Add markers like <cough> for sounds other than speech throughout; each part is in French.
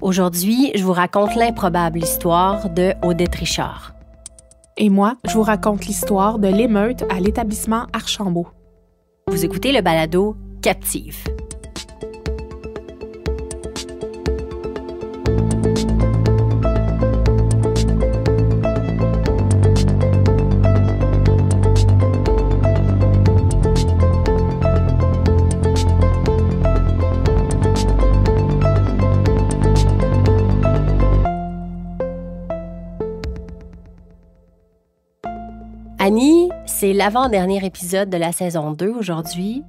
Aujourd'hui, je vous raconte l'improbable histoire de Odette Richard. Et moi, je vous raconte l'histoire de l'émeute à l'établissement Archambault. Vous écoutez le balado Captive. C'est l'avant-dernier épisode de la saison 2 aujourd'hui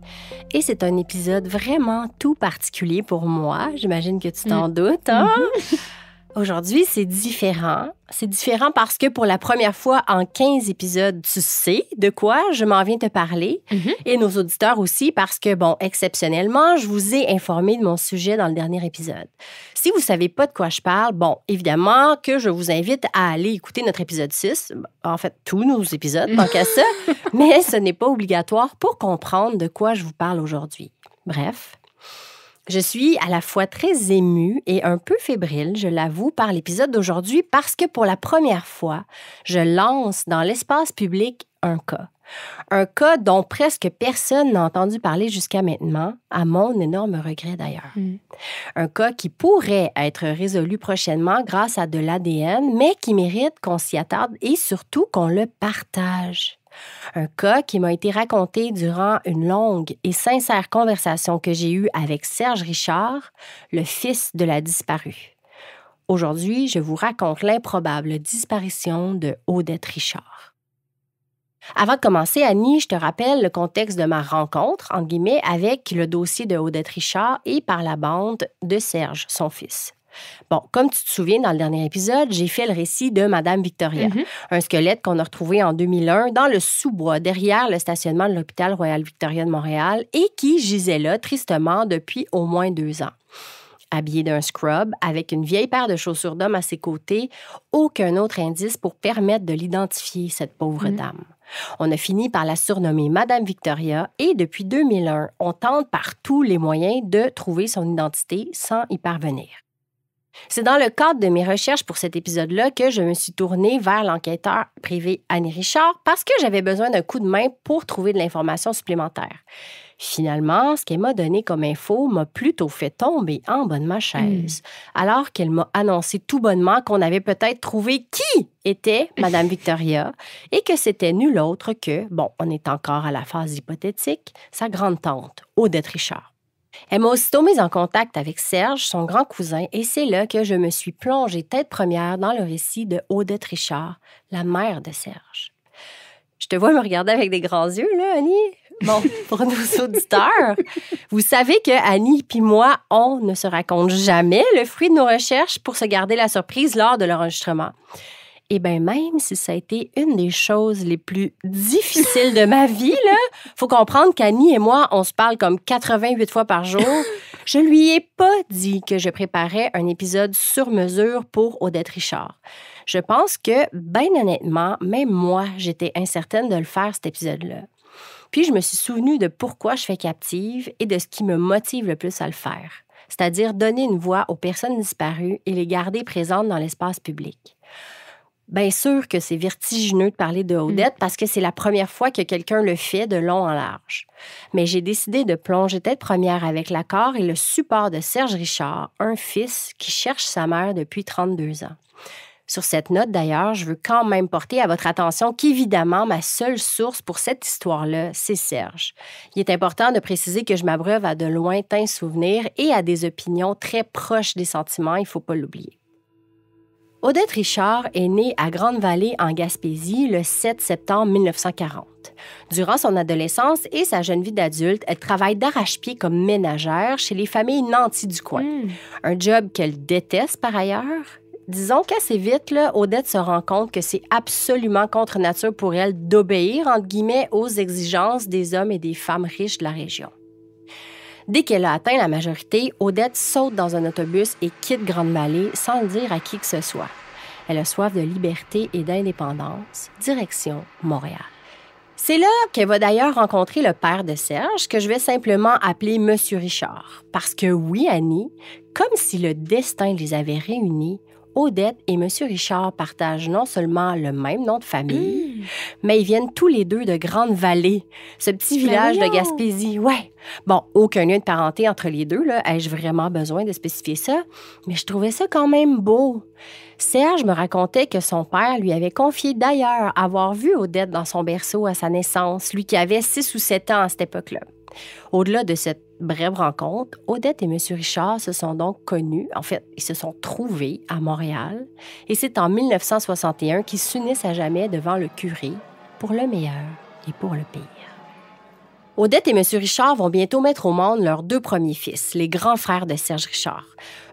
et c'est un épisode vraiment tout particulier pour moi. J'imagine que tu t'en mm. doutes. Hein? Mm-hmm. Aujourd'hui, c'est différent. C'est différent parce que pour la première fois en 15 épisodes, tu sais de quoi je m'en viens te parler. Mhm. Et nos auditeurs aussi parce que, bon, exceptionnellement, je vous ai informé de mon sujet dans le dernier épisode. Si vous ne savez pas de quoi je parle, bon, évidemment que je vous invite à aller écouter notre épisode 6. En fait, tous nos épisodes, tant qu'à ça. <laughs> Mais ce n'est pas obligatoire pour comprendre de quoi je vous parle aujourd'hui. Bref, je suis à la fois très émue et un peu fébrile, je l'avoue, par l'épisode d'aujourd'hui parce que pour la première fois, je lance dans l'espace public un cas. Un cas dont presque personne n'a entendu parler jusqu'à maintenant, à mon énorme regret d'ailleurs. Mm. Un cas qui pourrait être résolu prochainement grâce à de l'ADN, mais qui mérite qu'on s'y attarde et surtout qu'on le partage. Un cas qui m'a été raconté durant une longue et sincère conversation que j'ai eue avec Serge Richard, le fils de la disparue. Aujourd'hui, je vous raconte l'improbable disparition de Odette Richard. Avant de commencer, Annie, je te rappelle le contexte de ma rencontre, en guillemets, avec le dossier de Odette Richard et par la bande de Serge, son fils. Bon, comme tu te souviens, dans le dernier épisode, j'ai fait le récit de Madame Victoria, mhm. un squelette qu'on a retrouvé en 2001 dans le sous-bois derrière le stationnement de l'hôpital Royal Victoria de Montréal et qui gisait là tristement depuis au moins deux ans. Habillée d'un scrub, avec une vieille paire de chaussures d'homme à ses côtés, aucun autre indice pour permettre de l'identifier, cette pauvre mhm. dame. On a fini par la surnommer Madame Victoria et depuis 2001, on tente par tous les moyens de trouver son identité sans y parvenir. C'est dans le cadre de mes recherches pour cet épisode-là que je me suis tournée vers l'enquêteur privé Annie Richard parce que j'avais besoin d'un coup de main pour trouver de l'information supplémentaire. Finalement, ce qu'elle m'a donné comme info m'a plutôt fait tomber en bonne ma chaise, hmm. alors qu'elle m'a annoncé tout bonnement qu'on avait peut-être trouvé qui était Madame <laughs> Victoria et que c'était nul autre que, bon, on est encore à la phase hypothétique, sa grande-tante, Odette Richard. Elle m'a aussitôt mise en contact avec Serge, son grand cousin, et c'est là que je me suis plongée tête première dans le récit de Odette Richard, la mère de Serge. Je te vois me regarder avec des grands yeux, là, Annie. Bon, <laughs> pour nos auditeurs, vous savez que Annie puis moi, on ne se raconte jamais le fruit de nos recherches pour se garder la surprise lors de l'enregistrement. Et eh bien, même si ça a été une des choses les plus difficiles de ma vie, là, faut comprendre qu'Annie et moi, on se parle comme 88 fois par jour. Je lui ai pas dit que je préparais un épisode sur mesure pour Odette Richard. Je pense que, bien honnêtement, même moi, j'étais incertaine de le faire, cet épisode-là. Puis je me suis souvenue de pourquoi je fais captive et de ce qui me motive le plus à le faire, c'est-à-dire donner une voix aux personnes disparues et les garder présentes dans l'espace public. Bien sûr que c'est vertigineux de parler de mm. Odette parce que c'est la première fois que quelqu'un le fait de long en large. Mais j'ai décidé de plonger tête première avec l'accord et le support de Serge Richard, un fils qui cherche sa mère depuis 32 ans. Sur cette note, d'ailleurs, je veux quand même porter à votre attention qu'évidemment, ma seule source pour cette histoire-là, c'est Serge. Il est important de préciser que je m'abreuve à de lointains souvenirs et à des opinions très proches des sentiments, il ne faut pas l'oublier. Odette Richard est née à Grande-Vallée en Gaspésie le 7 septembre 1940. Durant son adolescence et sa jeune vie d'adulte, elle travaille d'arrache-pied comme ménagère chez les familles nantis du coin. Hmm. Un job qu'elle déteste par ailleurs. Disons qu'assez vite, Odette se rend compte que c'est absolument contre nature pour elle d'obéir, entre guillemets, aux exigences des hommes et des femmes riches de la région. Dès qu'elle a atteint la majorité, Odette saute dans un autobus et quitte Grande-Vallée sans le dire à qui que ce soit. Elle a soif de liberté et d'indépendance, direction Montréal. C'est là qu'elle va d'ailleurs rencontrer le père de Serge, que je vais simplement appeler Monsieur Richard. Parce que oui, Annie, comme si le destin les avait réunis, Odette et M. Richard partagent non seulement le même nom de famille, mmh. mais ils viennent tous les deux de Grande-Vallée, ce petit ben village de Gaspésie. Ouais. Bon, aucun lien de parenté entre les deux, là. Ai-je vraiment besoin de spécifier ça? Mais je trouvais ça quand même beau. Serge me racontait que son père lui avait confié d'ailleurs avoir vu Odette dans son berceau à sa naissance, lui qui avait six ou sept ans à cette époque-là. Au-delà de cette brève rencontre, Odette et M. Richard se sont donc connus, en fait, ils se sont trouvés à Montréal, et c'est en 1961 qu'ils s'unissent à jamais devant le curé pour le meilleur et pour le pire. Odette et M. Richard vont bientôt mettre au monde leurs deux premiers fils, les grands frères de Serge Richard.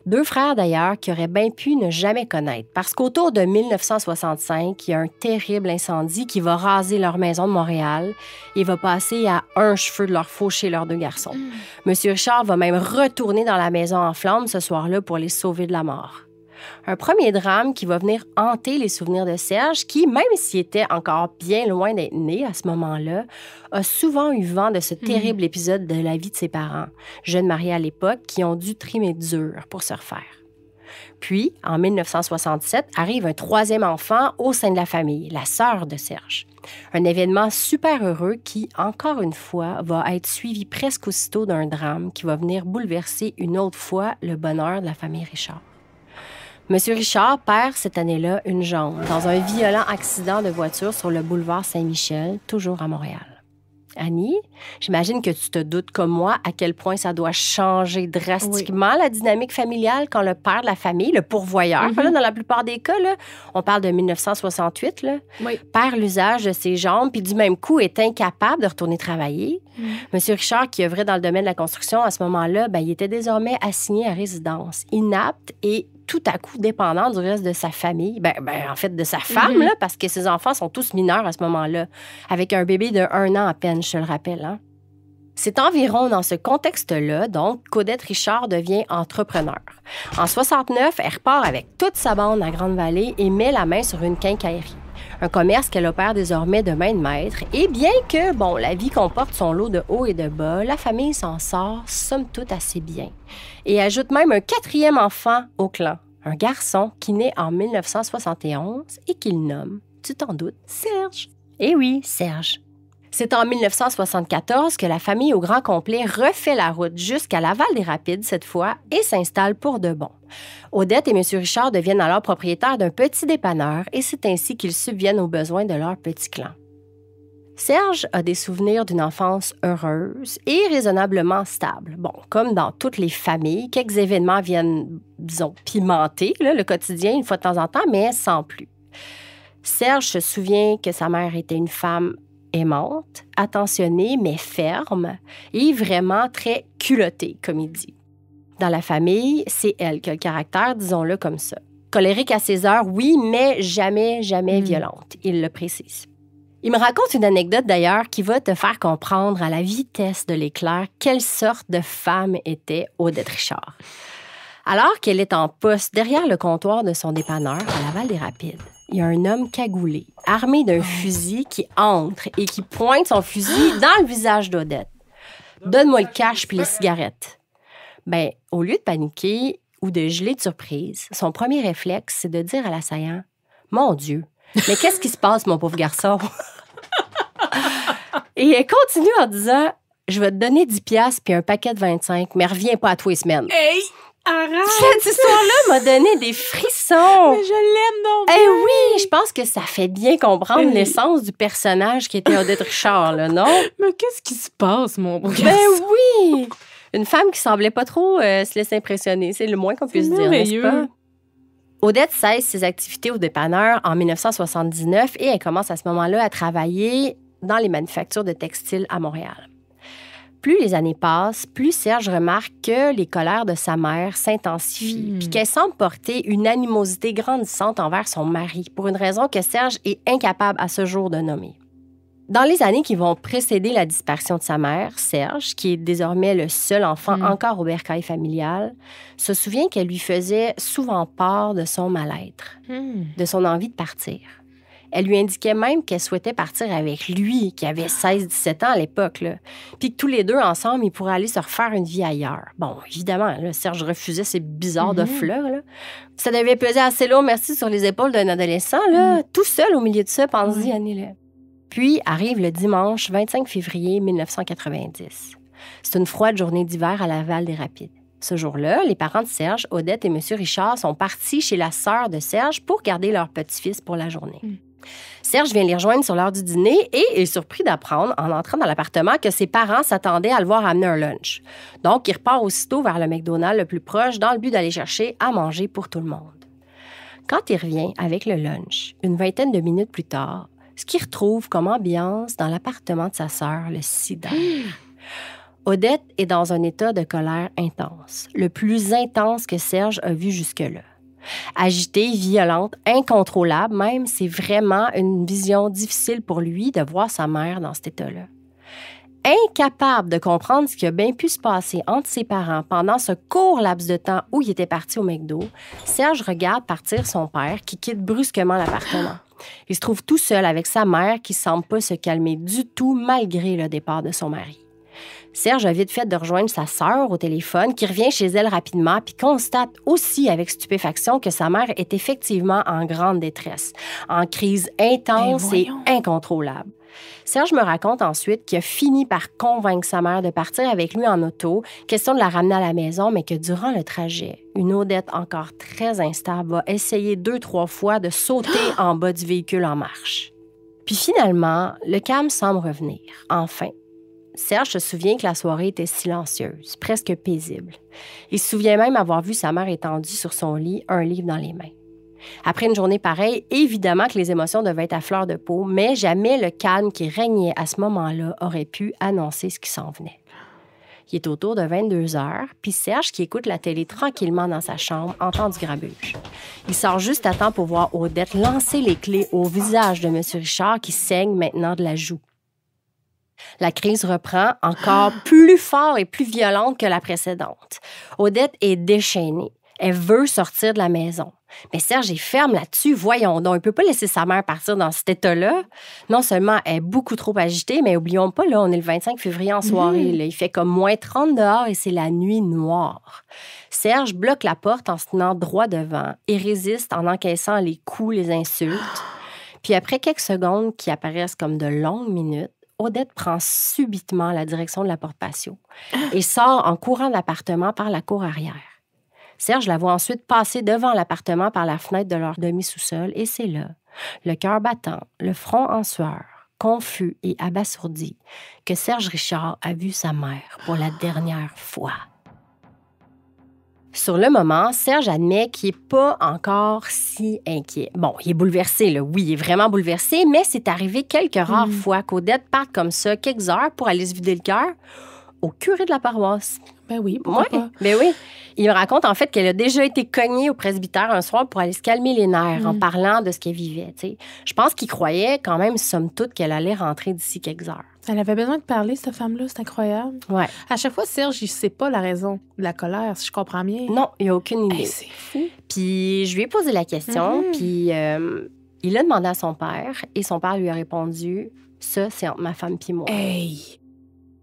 Deux frères d'ailleurs qui auraient bien pu ne jamais connaître, parce qu'autour de 1965, il y a un terrible incendie qui va raser leur maison de Montréal et va passer à un cheveu de leur faucher leurs deux garçons. Monsieur mm. Richard va même retourner dans la maison en flammes ce soir-là pour les sauver de la mort. Un premier drame qui va venir hanter les souvenirs de Serge, qui, même s'il était encore bien loin d'être né à ce moment-là, a souvent eu vent de ce mhm. terrible épisode de la vie de ses parents, jeunes mariés à l'époque, qui ont dû trimer dur pour se refaire. Puis, en 1967, arrive un troisième enfant au sein de la famille, la sœur de Serge. Un événement super heureux qui, encore une fois, va être suivi presque aussitôt d'un drame qui va venir bouleverser une autre fois le bonheur de la famille Richard. Monsieur Richard perd cette année-là une jambe dans un violent accident de voiture sur le boulevard Saint-Michel, toujours à Montréal. Annie, j'imagine que tu te doutes comme moi à quel point ça doit changer drastiquement la dynamique familiale quand le père de la famille, le pourvoyeur, mm-hmm. dans la plupart des cas, on parle de 1968, perd l'usage de ses jambes puis du même coup est incapable de retourner travailler. Mm. Monsieur Richard, qui œuvrait dans le domaine de la construction à ce moment-là, ben, il était désormais assigné à résidence, inapte et tout à coup dépendant du reste de sa famille, ben, ben en fait de sa femme, mhm. parce que ses enfants sont tous mineurs à ce moment-là, avec un bébé de un an à peine, je le rappelle. Hein. C'est environ dans ce contexte-là, donc, qu'Odette Richard devient entrepreneur. En 69, elle repart avec toute sa bande à Grande-Vallée et met la main sur une quincaillerie un commerce qu'elle opère désormais de main de maître. Et bien que, bon, la vie comporte son lot de hauts et de bas, la famille s'en sort, somme toute, assez bien. Et ajoute même un quatrième enfant au clan, un garçon qui naît en 1971 et qu'il nomme, tu t'en doutes, Serge. Eh oui, Serge. C'est en 1974 que la famille au grand complet refait la route jusqu'à Laval des Rapides cette fois et s'installe pour de bon. Odette et M. Richard deviennent alors propriétaires d'un petit dépanneur et c'est ainsi qu'ils subviennent aux besoins de leur petit clan. Serge a des souvenirs d'une enfance heureuse et raisonnablement stable. Bon, comme dans toutes les familles, quelques événements viennent, disons, pimenter le quotidien une fois de temps en temps, mais sans plus. Serge se souvient que sa mère était une femme aimante, attentionnée mais ferme et vraiment très culottée, comme il dit. Dans la famille, c'est elle qui a le caractère, disons-le comme ça. Colérique à ses heures, oui, mais jamais, jamais mm. violente, il le précise. Il me raconte une anecdote d'ailleurs qui va te faire comprendre à la vitesse de l'éclair quelle sorte de femme était Odette Richard. Alors qu'elle est en poste derrière le comptoir de son dépanneur à la Laval des Rapides, il y a un homme cagoulé, armé d'un ah. fusil, qui entre et qui pointe son fusil ah. dans le visage d'Odette. Donne-moi le cash puis les cigarettes. Ben, au lieu de paniquer ou de geler de surprise, son premier réflexe, c'est de dire à l'assaillant Mon Dieu, mais qu'est-ce qui se passe, mon pauvre garçon <laughs> Et elle continue en disant Je vais te donner 10$ puis un paquet de 25, mais reviens pas à tous les cette histoire-là m'a donné des frissons. Mais je l'aime donc. Eh oui, je pense que ça fait bien comprendre l'essence du personnage qui était Odette Richard, non? <laughs> Mais qu'est-ce qui se passe, mon beau Ben oui! Une femme qui semblait pas trop euh, se laisser impressionner, c'est le moins qu'on puisse dire, n'est-ce pas? Odette cesse ses activités au dépanneur en 1979 et elle commence à ce moment-là à travailler dans les manufactures de textiles à Montréal. Plus les années passent, plus Serge remarque que les colères de sa mère s'intensifient, hmm. puis qu'elle semble porter une animosité grandissante envers son mari, pour une raison que Serge est incapable à ce jour de nommer. Dans les années qui vont précéder la disparition de sa mère, Serge, qui est désormais le seul enfant hmm. encore au bercail familial, se souvient qu'elle lui faisait souvent part de son mal-être, hmm. de son envie de partir. Elle lui indiquait même qu'elle souhaitait partir avec lui, qui avait 16-17 ans à l'époque, puis que tous les deux ensemble, ils pourraient aller se refaire une vie ailleurs. Bon, évidemment, Serge refusait ces bizarres mhm. fleurs. Là. Ça devait peser assez lourd, merci, sur les épaules d'un adolescent, mhm. tout seul au milieu de ça, pendant y Puis arrive le dimanche 25 février 1990. C'est une froide journée d'hiver à Laval des Rapides. Ce jour-là, les parents de Serge, Odette et M. Richard, sont partis chez la sœur de Serge pour garder leur petit-fils pour la journée. Mm. Serge vient les rejoindre sur l'heure du dîner et est surpris d'apprendre, en entrant dans l'appartement, que ses parents s'attendaient à le voir amener un lunch. Donc, il repart aussitôt vers le McDonald's le plus proche dans le but d'aller chercher à manger pour tout le monde. Quand il revient avec le lunch, une vingtaine de minutes plus tard, ce qu'il retrouve comme ambiance dans l'appartement de sa sœur, le sida. <gasps> Odette est dans un état de colère intense, le plus intense que Serge a vu jusque-là agitée, violente, incontrôlable même. C'est vraiment une vision difficile pour lui de voir sa mère dans cet état-là. Incapable de comprendre ce qui a bien pu se passer entre ses parents pendant ce court laps de temps où il était parti au McDo, Serge regarde partir son père qui quitte brusquement l'appartement. Il se trouve tout seul avec sa mère qui semble pas se calmer du tout malgré le départ de son mari. Serge a vite fait de rejoindre sa sœur au téléphone, qui revient chez elle rapidement, puis constate aussi avec stupéfaction que sa mère est effectivement en grande détresse, en crise intense ben et incontrôlable. Serge me raconte ensuite qu'il a fini par convaincre sa mère de partir avec lui en auto, question de la ramener à la maison, mais que durant le trajet, une Odette encore très instable va essayer deux, trois fois de sauter <gasps> en bas du véhicule en marche. Puis finalement, le calme semble revenir, enfin, Serge se souvient que la soirée était silencieuse, presque paisible. Il se souvient même avoir vu sa mère étendue sur son lit, un livre dans les mains. Après une journée pareille, évidemment que les émotions devaient être à fleur de peau, mais jamais le calme qui régnait à ce moment-là aurait pu annoncer ce qui s'en venait. Il est autour de 22 heures, puis Serge, qui écoute la télé tranquillement dans sa chambre, entend du grabuge. Il sort juste à temps pour voir Odette lancer les clés au visage de M. Richard qui saigne maintenant de la joue. La crise reprend encore <gasps> plus fort et plus violente que la précédente. Odette est déchaînée. Elle veut sortir de la maison. Mais Serge est ferme là-dessus. Voyons donc, on ne peut pas laisser sa mère partir dans cet état-là. Non seulement elle est beaucoup trop agitée, mais oublions pas, là, on est le 25 février en soirée. Mmh. il fait comme moins 30 dehors et c'est la nuit noire. Serge bloque la porte en se tenant droit devant et résiste en encaissant les coups, les insultes. <gasps> Puis après quelques secondes qui apparaissent comme de longues minutes, Odette prend subitement la direction de la porte patio et sort en courant l'appartement par la cour arrière. Serge la voit ensuite passer devant l'appartement par la fenêtre de leur demi-sous-sol et c'est là, le cœur battant, le front en sueur, confus et abasourdi, que Serge Richard a vu sa mère pour la dernière fois. Sur le moment, Serge admet qu'il n'est pas encore si inquiet. Bon, il est bouleversé, là. oui, il est vraiment bouleversé, mais c'est arrivé quelques rares mm. fois qu'Odette parte comme ça quelques heures pour aller se vider le cœur au curé de la paroisse. Ben oui, pourquoi pas? Ben oui. Il me raconte en fait qu'elle a déjà été cognée au presbytère un soir pour aller se calmer les nerfs en mm. parlant de ce qu'elle vivait. Je pense qu'il croyait quand même, somme toute, qu'elle allait rentrer d'ici quelques heures. Elle avait besoin de parler, cette femme-là, c'est incroyable. Ouais. À chaque fois, Serge, il sait pas la raison de la colère, si je comprends bien. Non, il a aucune eh, idée. c'est fou. Puis je lui ai posé la question, mm-hmm. puis euh, il a demandé à son père, et son père lui a répondu Ça, c'est entre ma femme et moi. Hey!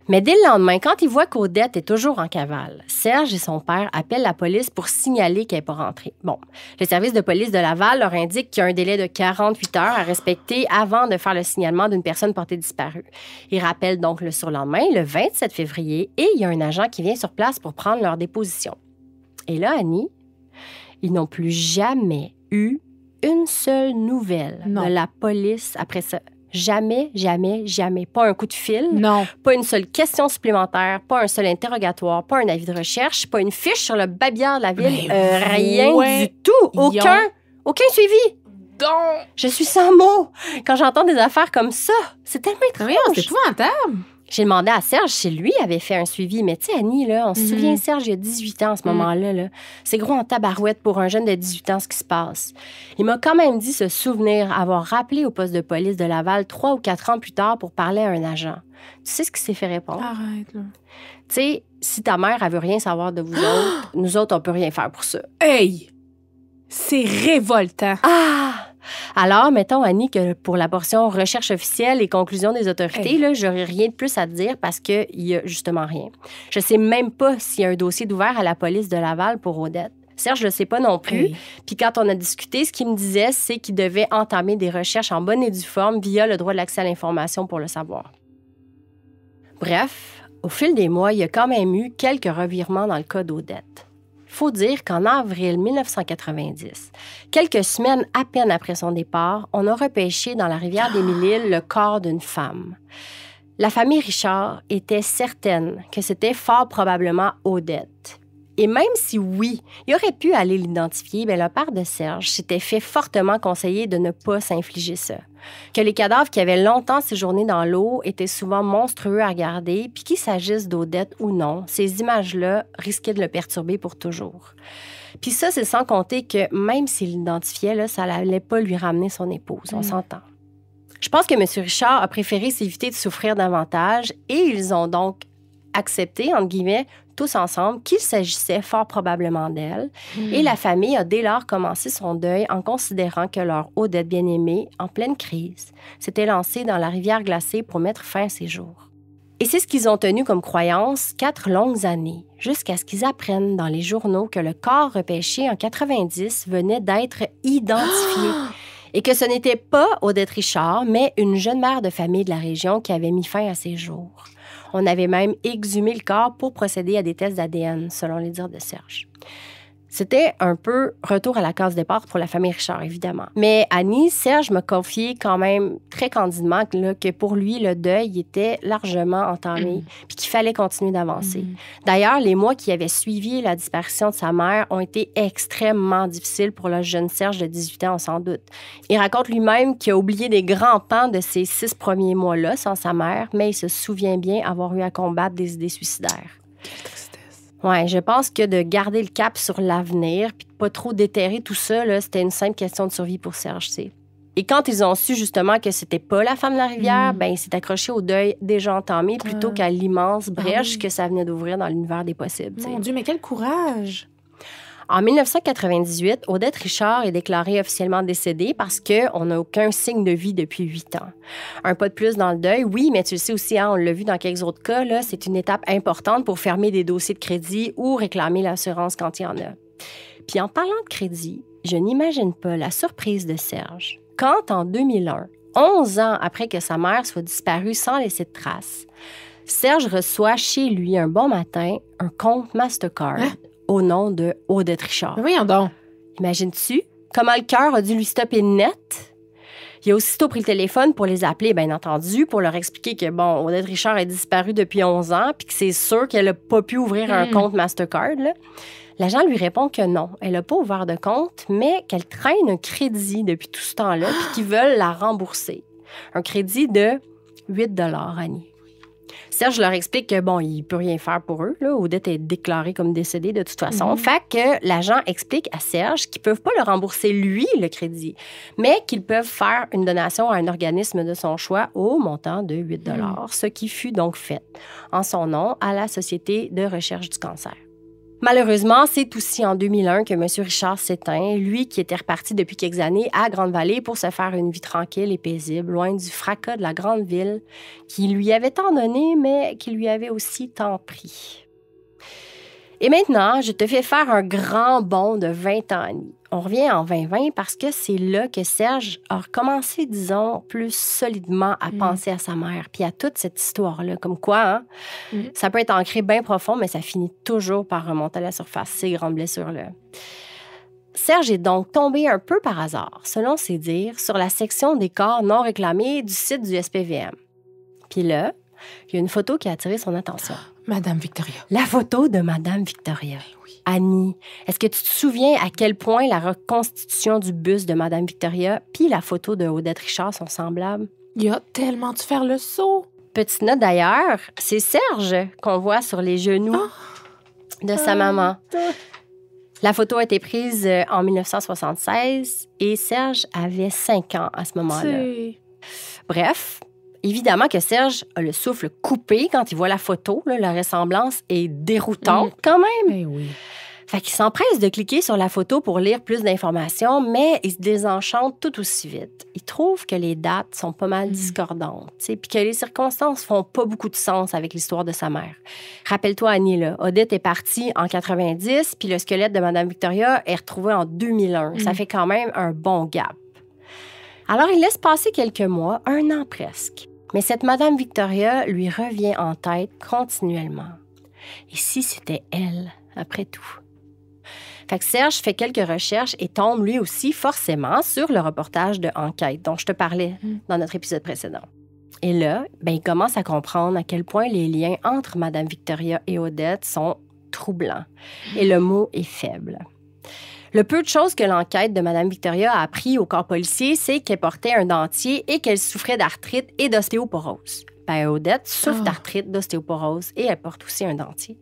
Mais dès le lendemain, quand ils voient qu'Odette est toujours en cavale, Serge et son père appellent la police pour signaler qu'elle n'est pas rentrée. Bon, le service de police de Laval leur indique qu'il y a un délai de 48 heures à respecter avant de faire le signalement d'une personne portée disparue. Ils rappellent donc le surlendemain, le 27 février, et il y a un agent qui vient sur place pour prendre leur déposition. Et là, Annie, ils n'ont plus jamais eu une seule nouvelle de la police après ça. Jamais, jamais, jamais. Pas un coup de fil. Non. Pas une seule question supplémentaire, pas un seul interrogatoire, pas un avis de recherche, pas une fiche sur le babillard de la ville. Euh, rien du tout. Aucun, aucun suivi. Donc. Je suis sans mots quand j'entends des affaires comme ça. C'est tellement étrange. Oui, c'est épouvantable. J'ai demandé à Serge chez lui avait fait un suivi. Mais tu sais, Annie, là, on se mhm. souvient, Serge, il y a 18 ans à ce mhm. moment-là. -là, C'est gros en tabarouette pour un jeune de 18 ans ce qui se passe. Il m'a quand même dit se souvenir avoir rappelé au poste de police de Laval trois ou quatre ans plus tard pour parler à un agent. Tu sais ce qui s'est fait répondre? Arrête, là. Tu sais, si ta mère, elle veut rien savoir de vous <gasps> autres, nous autres, on peut rien faire pour ça. Hey! C'est révoltant. Ah! Alors, mettons, Annie, que pour la portion recherche officielle et conclusion des autorités, je j'aurais rien de plus à dire parce qu'il n'y a justement rien. Je sais même pas s'il y a un dossier d'ouvert à la police de Laval pour Odette. Serge, je ne sais pas non plus. Puis quand on a discuté, ce qu'il me disait, c'est qu'il devait entamer des recherches en bonne et due forme via le droit de l'accès à l'information pour le savoir. Bref, au fil des mois, il y a quand même eu quelques revirements dans le cas d'Odette faut dire qu'en avril 1990, quelques semaines à peine après son départ, on a repêché dans la rivière des Mille-Îles le corps d'une femme. La famille Richard était certaine que c'était fort probablement Odette. Et même si oui, il aurait pu aller l'identifier, mais la part de Serge s'était fait fortement conseiller de ne pas s'infliger ça. Que les cadavres qui avaient longtemps séjourné dans l'eau étaient souvent monstrueux à regarder, puis qu'il s'agisse d'Odette ou non, ces images-là risquaient de le perturber pour toujours. Puis ça, c'est sans compter que même s'il l'identifiait, ça n'allait pas lui ramener son épouse, on mm. s'entend. Je pense que M. Richard a préféré s'éviter de souffrir davantage et ils ont donc accepté, entre guillemets, tous ensemble qu'il s'agissait fort probablement d'elle. Et la famille a dès lors commencé son deuil en considérant que leur Odette bien-aimée, en pleine crise, s'était lancée dans la rivière glacée pour mettre fin à ses jours. Et c'est ce qu'ils ont tenu comme croyance quatre longues années, jusqu'à ce qu'ils apprennent dans les journaux que le corps repêché en 90 venait d'être identifié. <gasps> et que ce n'était pas Odette Richard, mais une jeune mère de famille de la région qui avait mis fin à ses jours. On avait même exhumé le corps pour procéder à des tests d'ADN, selon les dires de Serge. C'était un peu retour à la case départ pour la famille Richard, évidemment. Mais Annie, Serge me confiait quand même très candidement que pour lui, le deuil était largement entamé, et mm. qu'il fallait continuer d'avancer. Mm. D'ailleurs, les mois qui avaient suivi la disparition de sa mère ont été extrêmement difficiles pour le jeune Serge de 18 ans, sans doute. Il raconte lui-même qu'il a oublié des grands pans de ces six premiers mois-là sans sa mère, mais il se souvient bien avoir eu à combattre des idées suicidaires. Oui, je pense que de garder le cap sur l'avenir puis de pas trop déterrer tout ça, c'était une simple question de survie pour Serge Et quand ils ont su justement que c'était pas la femme de la rivière, mm. ben, il s'est accroché au deuil déjà entamé plutôt ah. qu'à l'immense brèche ah que ça venait d'ouvrir dans l'univers des possibles. Mon Dieu, mais quel courage! En 1998, Odette Richard est déclarée officiellement décédée parce qu'on n'a aucun signe de vie depuis huit ans. Un pas de plus dans le deuil, oui, mais tu le sais aussi, hein, on l'a vu dans quelques autres cas, c'est une étape importante pour fermer des dossiers de crédit ou réclamer l'assurance quand il y en a. Puis en parlant de crédit, je n'imagine pas la surprise de Serge quand, en 2001, 11 ans après que sa mère soit disparue sans laisser de traces, Serge reçoit chez lui un bon matin un compte Mastercard hein? au nom de Odette Richard. Oui, donc. Imagines-tu comment le cœur a dû lui stopper net? Il a aussitôt pris le téléphone pour les appeler, bien entendu, pour leur expliquer que, bon, Odette Richard est disparue depuis 11 ans, puis que c'est sûr qu'elle n'a pas pu ouvrir un hmm. compte Mastercard. L'agent lui répond que non, elle n'a pas ouvert de compte, mais qu'elle traîne un crédit depuis tout ce temps-là, puis qu'ils veulent la rembourser. Un crédit de 8 Annie. Serge leur explique que, bon, il peut rien faire pour eux. Là. Odette est déclarée comme décédée de toute façon. Mhm. Fait que l'agent explique à Serge qu'ils peuvent pas le rembourser, lui, le crédit, mais qu'ils peuvent faire une donation à un organisme de son choix au montant de 8 dollars, mhm. ce qui fut donc fait en son nom à la Société de recherche du cancer. Malheureusement, c'est aussi en 2001 que M. Richard s'éteint, lui qui était reparti depuis quelques années à Grande-Vallée pour se faire une vie tranquille et paisible, loin du fracas de la grande ville qui lui avait tant donné, mais qui lui avait aussi tant pris. Et maintenant, je te fais faire un grand bond de 20 ans On revient en 2020 parce que c'est là que Serge a commencé, disons, plus solidement à mhm. penser à sa mère, puis à toute cette histoire-là. Comme quoi, hein, mhm. ça peut être ancré bien profond, mais ça finit toujours par remonter à la surface, ces grandes blessures-là. Serge est donc tombé un peu par hasard, selon ses dires, sur la section des corps non réclamés du site du SPVM. Puis là, il y a une photo qui a attiré son attention. Ah! Madame Victoria. La photo de Madame Victoria. Eh oui. Annie, est-ce que tu te souviens à quel point la reconstitution du bus de Madame Victoria puis la photo de Odette Richard sont semblables? Il y a tellement de faire le saut. Petite note d'ailleurs, c'est Serge qu'on voit sur les genoux ah! de sa ah! maman. La photo a été prise euh, en 1976 et Serge avait 5 ans à ce moment-là. Bref, Évidemment que Serge a le souffle coupé quand il voit la photo. la ressemblance est déroutante mm. quand même. Mais eh oui. Fait qu'il s'empresse de cliquer sur la photo pour lire plus d'informations, mais il se désenchante tout aussi vite. Il trouve que les dates sont pas mal mm. discordantes, puis que les circonstances font pas beaucoup de sens avec l'histoire de sa mère. Rappelle-toi, Annie, là, Odette est partie en 90, puis le squelette de Madame Victoria est retrouvé en 2001. Ça mm. fait quand même un bon gap. Alors, il laisse passer quelques mois, un an presque. Mais cette Madame Victoria lui revient en tête continuellement. Et si c'était elle, après tout? Fait Serge fait quelques recherches et tombe lui aussi forcément sur le reportage de Enquête dont je te parlais mm. dans notre épisode précédent. Et là, ben, il commence à comprendre à quel point les liens entre Madame Victoria et Odette sont troublants. Et le mot est faible. Le peu de choses que l'enquête de Mme Victoria a appris au corps policier, c'est qu'elle portait un dentier et qu'elle souffrait d'arthrite et d'ostéoporose. Ben, Odette souffre ah. d'arthrite, d'ostéoporose et elle porte aussi un dentier.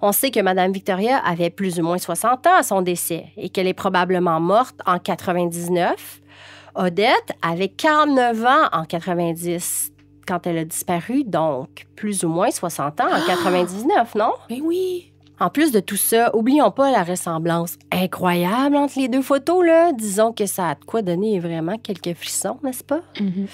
On sait que Mme Victoria avait plus ou moins 60 ans à son décès et qu'elle est probablement morte en 99. Odette avait 49 ans en 90 quand elle a disparu, donc plus ou moins 60 ans en 99, ah! non? Ben oui! En plus de tout ça, oublions pas la ressemblance incroyable entre les deux photos. Là. Disons que ça a de quoi donner vraiment quelques frissons, n'est-ce pas? Mm-hmm.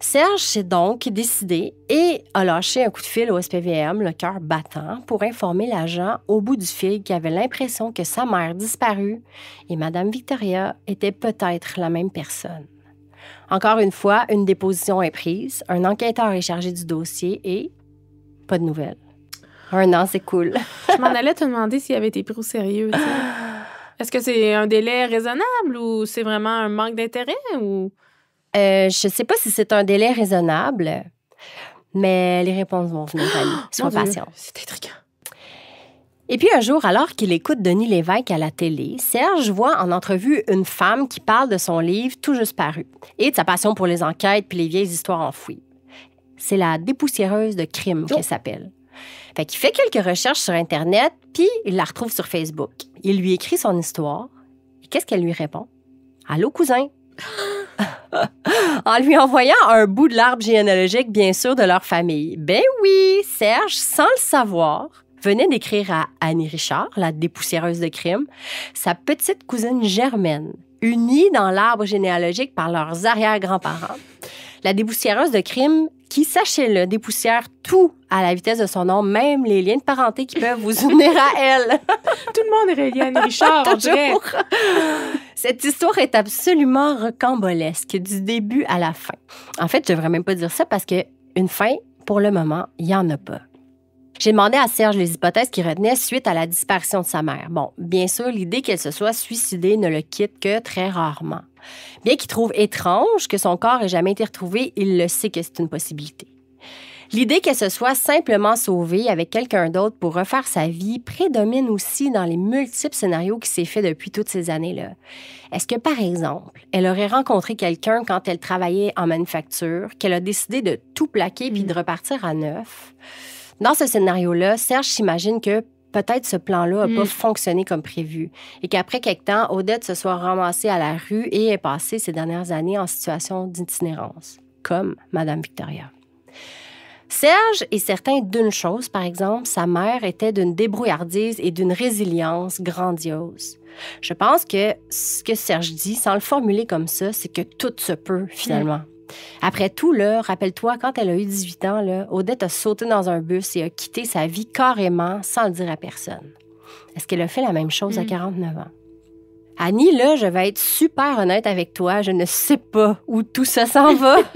Serge s'est donc décidé et a lâché un coup de fil au SPVM, le cœur battant, pour informer l'agent au bout du fil qui avait l'impression que sa mère disparue et Madame Victoria était peut-être la même personne. Encore une fois, une déposition est prise, un enquêteur est chargé du dossier et pas de nouvelles. Ah un an, c'est cool. <laughs> je m'en allais te demander s'il avait été pris au sérieux. <gasps> Est-ce que c'est un délai raisonnable ou c'est vraiment un manque d'intérêt ou euh, Je sais pas si c'est un délai raisonnable, mais les réponses vont venir. Oh, <gasps> Sois patient. C'est intriguant. Et puis un jour, alors qu'il écoute Denis Lévesque à la télé, Serge voit en entrevue une femme qui parle de son livre tout juste paru et de sa passion pour les enquêtes puis les vieilles histoires enfouies. C'est la dépoussiéreuse de crimes oh! qu'elle s'appelle. Fait qu'il fait quelques recherches sur Internet, puis il la retrouve sur Facebook. Il lui écrit son histoire. qu'est-ce qu'elle lui répond? Allô, cousin! <laughs> en lui envoyant un bout de l'arbre généalogique, bien sûr, de leur famille. Ben oui, Serge, sans le savoir, venait d'écrire à Annie Richard, la dépoussiéreuse de crime, sa petite cousine germaine, unie dans l'arbre généalogique par leurs arrière-grands-parents. La déboussiéreuse de crime qui, sachez-le, dépoussière tout à la vitesse de son nom, même les liens de parenté qui peuvent vous unir à <laughs> elle. tout le monde est relié à <laughs> Richard, Cette histoire est absolument recambolesque, du début à la fin. En fait, je ne devrais même pas dire ça parce que une fin, pour le moment, il n'y en a pas. J'ai demandé à Serge les hypothèses qu'il retenait suite à la disparition de sa mère. Bon, bien sûr, l'idée qu'elle se soit suicidée ne le quitte que très rarement. Bien qu'il trouve étrange que son corps ait jamais été retrouvé, il le sait que c'est une possibilité. L'idée qu'elle se soit simplement sauvée avec quelqu'un d'autre pour refaire sa vie prédomine aussi dans les multiples scénarios qui s'est fait depuis toutes ces années-là. Est-ce que, par exemple, elle aurait rencontré quelqu'un quand elle travaillait en manufacture, qu'elle a décidé de tout plaquer puis mm. de repartir à neuf? Dans ce scénario-là, Serge s'imagine que peut-être ce plan-là n'a pas mm. fonctionné comme prévu et qu'après quelque temps, Odette se soit ramassée à la rue et ait passé ses dernières années en situation d'itinérance, comme Madame Victoria. Serge est certain d'une chose, par exemple, sa mère était d'une débrouillardise et d'une résilience grandiose. Je pense que ce que Serge dit, sans le formuler comme ça, c'est que tout se peut finalement. Après tout, là, rappelle-toi, quand elle a eu 18 ans, Odette a sauté dans un bus et a quitté sa vie carrément sans le dire à personne. Est-ce qu'elle a fait la même chose à 49 hmm. ans? Annie, là, je vais être super honnête avec toi, je ne sais pas où tout ça s'en va. <laughs>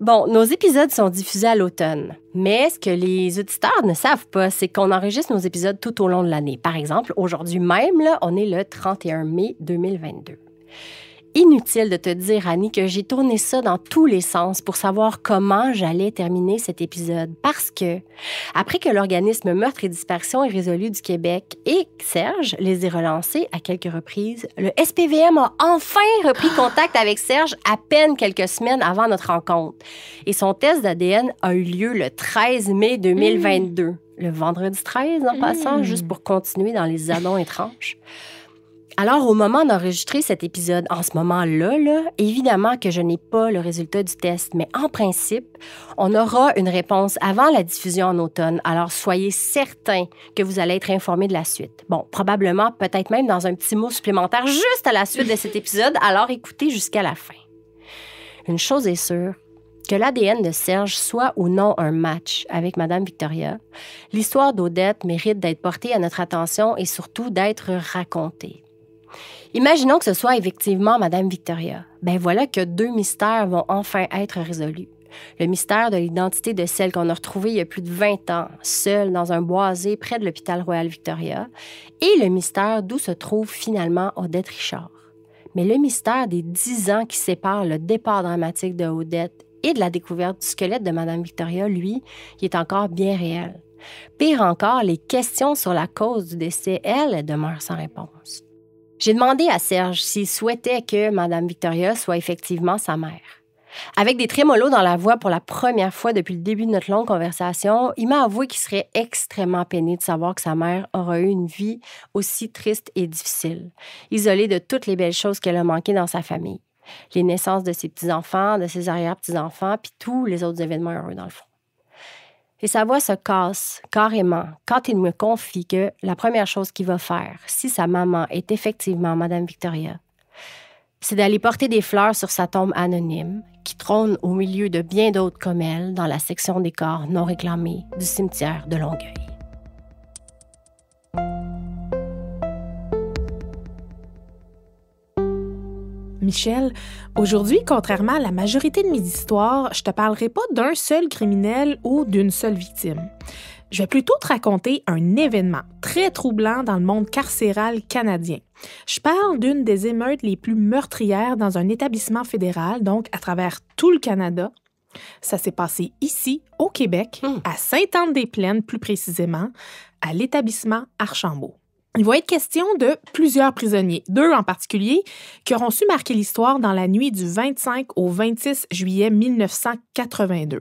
Bon, nos épisodes sont diffusés à l'automne, mais ce que les auditeurs ne savent pas, c'est qu'on enregistre nos épisodes tout au long de l'année. Par exemple, aujourd'hui même, là, on est le 31 mai 2022 inutile de te dire, Annie, que j'ai tourné ça dans tous les sens pour savoir comment j'allais terminer cet épisode. Parce que, après que l'organisme Meurtre et Disparition est résolu du Québec et Serge les ait relancés à quelques reprises, le SPVM a enfin repris ah! contact avec Serge à peine quelques semaines avant notre rencontre. Et son test d'ADN a eu lieu le 13 mai 2022. Mmh. Le vendredi 13, en mmh. passant, juste pour continuer dans les annonces étranges. Alors, au moment d'enregistrer cet épisode, en ce moment-là, évidemment que je n'ai pas le résultat du test, mais en principe, on aura une réponse avant la diffusion en automne. Alors, soyez certains que vous allez être informés de la suite. Bon, probablement, peut-être même dans un petit mot supplémentaire juste à la suite de cet épisode. Alors, écoutez jusqu'à la fin. Une chose est sûre, que l'ADN de Serge soit ou non un match avec Madame Victoria, l'histoire d'Odette mérite d'être portée à notre attention et surtout d'être racontée. Imaginons que ce soit effectivement Madame Victoria. Ben voilà que deux mystères vont enfin être résolus. Le mystère de l'identité de celle qu'on a retrouvée il y a plus de 20 ans, seule dans un boisé près de l'hôpital Royal Victoria, et le mystère d'où se trouve finalement Odette Richard. Mais le mystère des 10 ans qui séparent le départ dramatique de Odette et de la découverte du squelette de Madame Victoria, lui, est encore bien réel. Pire encore, les questions sur la cause du décès, elle, demeurent sans réponse. J'ai demandé à Serge s'il souhaitait que Madame Victoria soit effectivement sa mère. Avec des trémolos dans la voix pour la première fois depuis le début de notre longue conversation, il m'a avoué qu'il serait extrêmement peiné de savoir que sa mère aura eu une vie aussi triste et difficile, isolée de toutes les belles choses qu'elle a manquées dans sa famille. Les naissances de ses petits-enfants, de ses arrière-petits-enfants, puis tous les autres événements heureux dans le fond. Et sa voix se casse carrément quand il me confie que la première chose qu'il va faire, si sa maman est effectivement Madame Victoria, c'est d'aller porter des fleurs sur sa tombe anonyme, qui trône au milieu de bien d'autres comme elle dans la section des corps non réclamés du cimetière de Longueuil. Michel, aujourd'hui, contrairement à la majorité de mes histoires, je te parlerai pas d'un seul criminel ou d'une seule victime. Je vais plutôt te raconter un événement très troublant dans le monde carcéral canadien. Je parle d'une des émeutes les plus meurtrières dans un établissement fédéral, donc à travers tout le Canada. Ça s'est passé ici, au Québec, hmm. à Sainte-Anne-des-Plaines plus précisément, à l'établissement Archambault. Il va être question de plusieurs prisonniers, deux en particulier, qui auront su marquer l'histoire dans la nuit du 25 au 26 juillet 1982.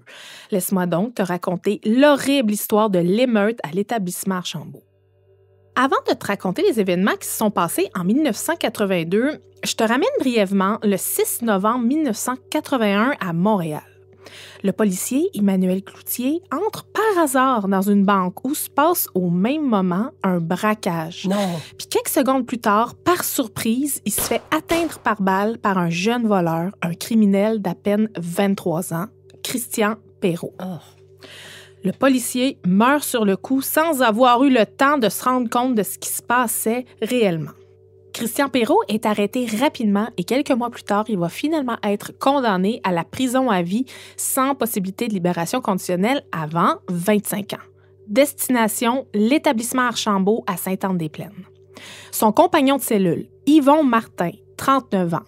Laisse-moi donc te raconter l'horrible histoire de l'émeute à l'établissement Archambault. Avant de te raconter les événements qui se sont passés en 1982, je te ramène brièvement le 6 novembre 1981 à Montréal. Le policier Emmanuel Cloutier entre par hasard dans une banque où se passe au même moment un braquage. Puis quelques secondes plus tard, par surprise, il se fait atteindre par balle par un jeune voleur, un criminel d'à peine 23 ans, Christian Perrault. Oh. Le policier meurt sur le coup sans avoir eu le temps de se rendre compte de ce qui se passait réellement. Christian Perrault est arrêté rapidement et quelques mois plus tard, il va finalement être condamné à la prison à vie sans possibilité de libération conditionnelle avant 25 ans. Destination, l'établissement Archambault à Sainte-Anne-des-Plaines. Son compagnon de cellule, Yvon Martin, 39 ans,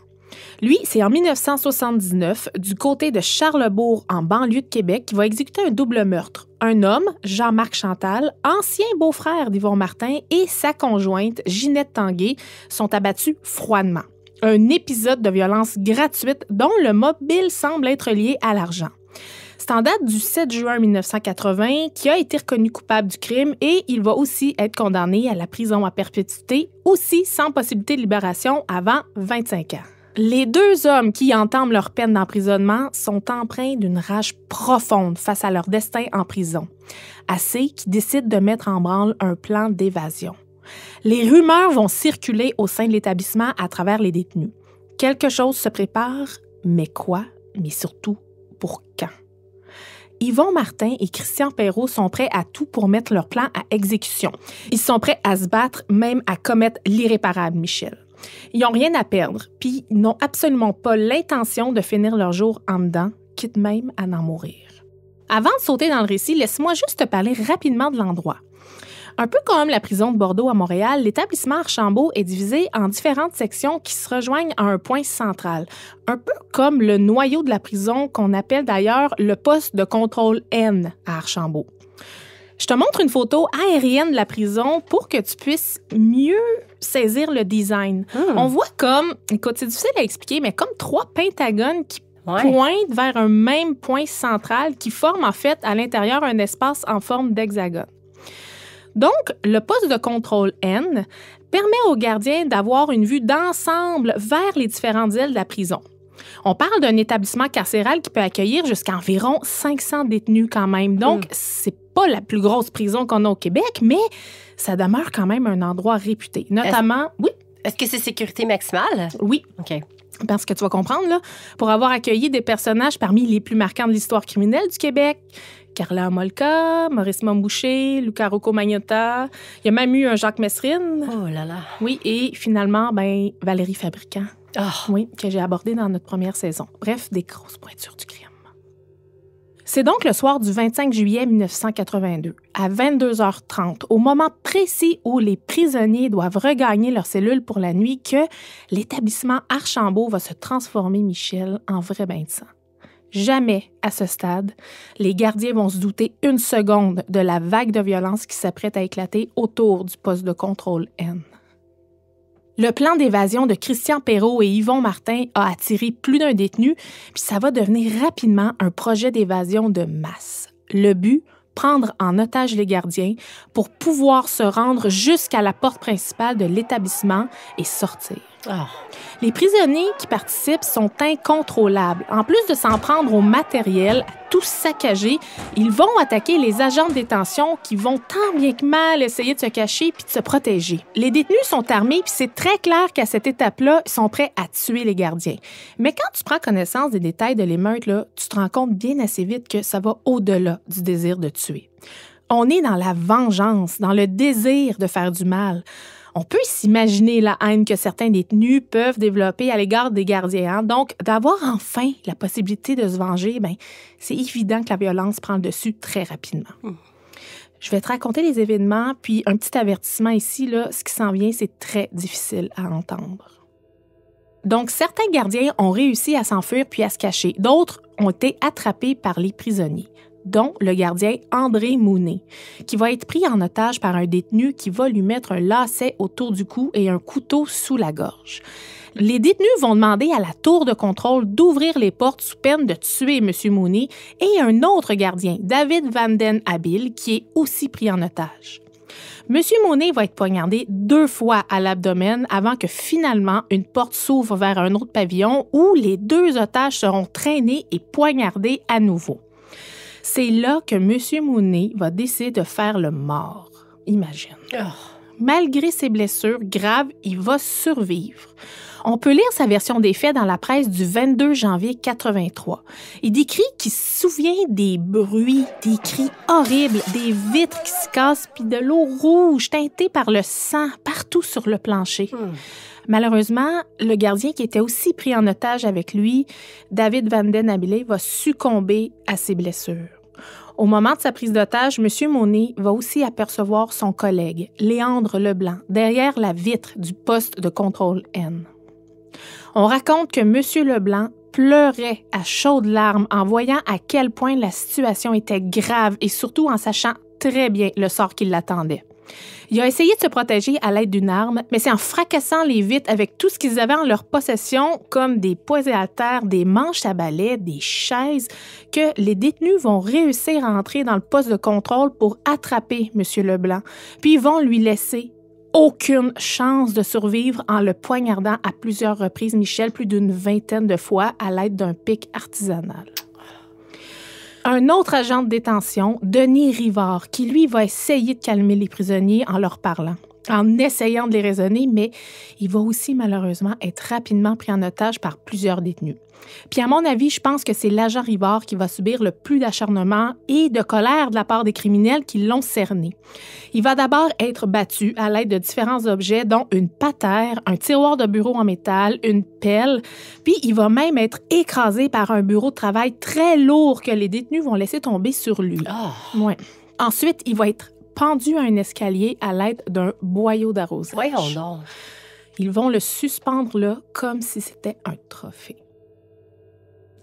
lui, c'est en 1979, du côté de Charlebourg, en banlieue de Québec, qui va exécuter un double meurtre. Un homme, Jean-Marc Chantal, ancien beau-frère d'Yvon Martin, et sa conjointe, Ginette Tanguay, sont abattus froidement. Un épisode de violence gratuite dont le mobile semble être lié à l'argent. C'est en date du 7 juin 1980 qui a été reconnu coupable du crime et il va aussi être condamné à la prison à perpétuité, aussi sans possibilité de libération avant 25 ans. Les deux hommes qui entament leur peine d'emprisonnement sont empreints d'une rage profonde face à leur destin en prison, assez qui décident de mettre en branle un plan d'évasion. Les rumeurs vont circuler au sein de l'établissement à travers les détenus. Quelque chose se prépare, mais quoi, mais surtout pour quand? Yvon Martin et Christian Perrault sont prêts à tout pour mettre leur plan à exécution. Ils sont prêts à se battre, même à commettre l'irréparable, Michel. Ils n'ont rien à perdre, puis ils n'ont absolument pas l'intention de finir leur jour en dedans, quitte même à n'en mourir. Avant de sauter dans le récit, laisse-moi juste te parler rapidement de l'endroit. Un peu comme la prison de Bordeaux à Montréal, l'établissement Archambault est divisé en différentes sections qui se rejoignent à un point central, un peu comme le noyau de la prison qu'on appelle d'ailleurs le poste de contrôle N à Archambault. Je te montre une photo aérienne de la prison pour que tu puisses mieux saisir le design. Hmm. On voit comme, écoute, c'est difficile à expliquer, mais comme trois pentagones qui pointent vers un même point central qui forme en fait à l'intérieur un espace en forme d'hexagone. Donc, le poste de contrôle N permet aux gardiens d'avoir une vue d'ensemble vers les différentes ailes de la prison. On parle d'un établissement carcéral qui peut accueillir jusqu'à environ 500 détenus quand même. Donc, hmm. c'est pas la plus grosse prison qu'on a au Québec, mais ça demeure quand même un endroit réputé. Notamment, oui. Est-ce que c'est sécurité maximale? Oui. OK. Parce que tu vas comprendre, là, pour avoir accueilli des personnages parmi les plus marquants de l'histoire criminelle du Québec, Carla Molka, Maurice Montboucher, Luca Rocco Magnotta. Il y a même eu un Jacques Messrine. Oh là là. Oui, et finalement, ben, Valérie Fabricant. Ah. Oui, que j'ai abordé dans notre première saison. Bref, des grosses pointures du crime. C'est donc le soir du 25 juillet 1982, à 22h30, au moment précis où les prisonniers doivent regagner leur cellule pour la nuit, que l'établissement Archambault va se transformer, Michel, en vrai bain de sang. Jamais, à ce stade, les gardiens vont se douter une seconde de la vague de violence qui s'apprête à éclater autour du poste de contrôle N. Le plan d'évasion de Christian Perrault et Yvon Martin a attiré plus d'un détenu, puis ça va devenir rapidement un projet d'évasion de masse. Le but, prendre en otage les gardiens pour pouvoir se rendre jusqu'à la porte principale de l'établissement et sortir. Ah. Les prisonniers qui participent sont incontrôlables. En plus de s'en prendre au matériel, à tout saccager, ils vont attaquer les agents de détention qui vont tant bien que mal essayer de se cacher puis de se protéger. Les détenus sont armés puis c'est très clair qu'à cette étape-là, ils sont prêts à tuer les gardiens. Mais quand tu prends connaissance des détails de l'émeute, tu te rends compte bien assez vite que ça va au-delà du désir de tuer. On est dans la vengeance, dans le désir de faire du mal. On peut s'imaginer la haine que certains détenus peuvent développer à l'égard des gardiens. Hein. Donc, d'avoir enfin la possibilité de se venger, ben, c'est évident que la violence prend le dessus très rapidement. Hmm. Je vais te raconter les événements, puis un petit avertissement ici, là, ce qui s'en vient, c'est très difficile à entendre. Donc, certains gardiens ont réussi à s'enfuir puis à se cacher. D'autres ont été attrapés par les prisonniers dont le gardien André Mounet, qui va être pris en otage par un détenu qui va lui mettre un lacet autour du cou et un couteau sous la gorge. Les détenus vont demander à la tour de contrôle d'ouvrir les portes sous peine de tuer M. Mounet et un autre gardien, David Vanden Habil, qui est aussi pris en otage. M. Mounet va être poignardé deux fois à l'abdomen avant que finalement une porte s'ouvre vers un autre pavillon où les deux otages seront traînés et poignardés à nouveau. C'est là que M. Mounet va décider de faire le mort. Imagine. Ah. Malgré ses blessures graves, il va survivre. On peut lire sa version des faits dans la presse du 22 janvier 83. Il décrit qu'il se souvient des bruits, des cris horribles, des vitres qui se cassent, puis de l'eau rouge teintée par le sang partout sur le plancher. Hmm. Malheureusement, le gardien qui était aussi pris en otage avec lui, David Van Den va succomber à ses blessures. Au moment de sa prise d'otage, M. Monet va aussi apercevoir son collègue, Léandre Leblanc, derrière la vitre du poste de contrôle N. On raconte que M. Leblanc pleurait à chaudes larmes en voyant à quel point la situation était grave et surtout en sachant très bien le sort qui l'attendait. Il a essayé de se protéger à l'aide d'une arme, mais c'est en fracassant les vitres avec tout ce qu'ils avaient en leur possession, comme des poisés à terre, des manches à balai, des chaises, que les détenus vont réussir à entrer dans le poste de contrôle pour attraper M. Leblanc, puis ils vont lui laisser aucune chance de survivre en le poignardant à plusieurs reprises, Michel, plus d'une vingtaine de fois à l'aide d'un pic artisanal un autre agent de détention, Denis Rivard, qui lui va essayer de calmer les prisonniers en leur parlant en essayant de les raisonner, mais il va aussi malheureusement être rapidement pris en otage par plusieurs détenus. Puis à mon avis, je pense que c'est l'agent Rivard qui va subir le plus d'acharnement et de colère de la part des criminels qui l'ont cerné. Il va d'abord être battu à l'aide de différents objets, dont une patère, un tiroir de bureau en métal, une pelle, puis il va même être écrasé par un bureau de travail très lourd que les détenus vont laisser tomber sur lui. Ah. Ouais. Ensuite, il va être pendu à un escalier à l'aide d'un boyau d'arrosage. Voyons Ils vont le suspendre là comme si c'était un trophée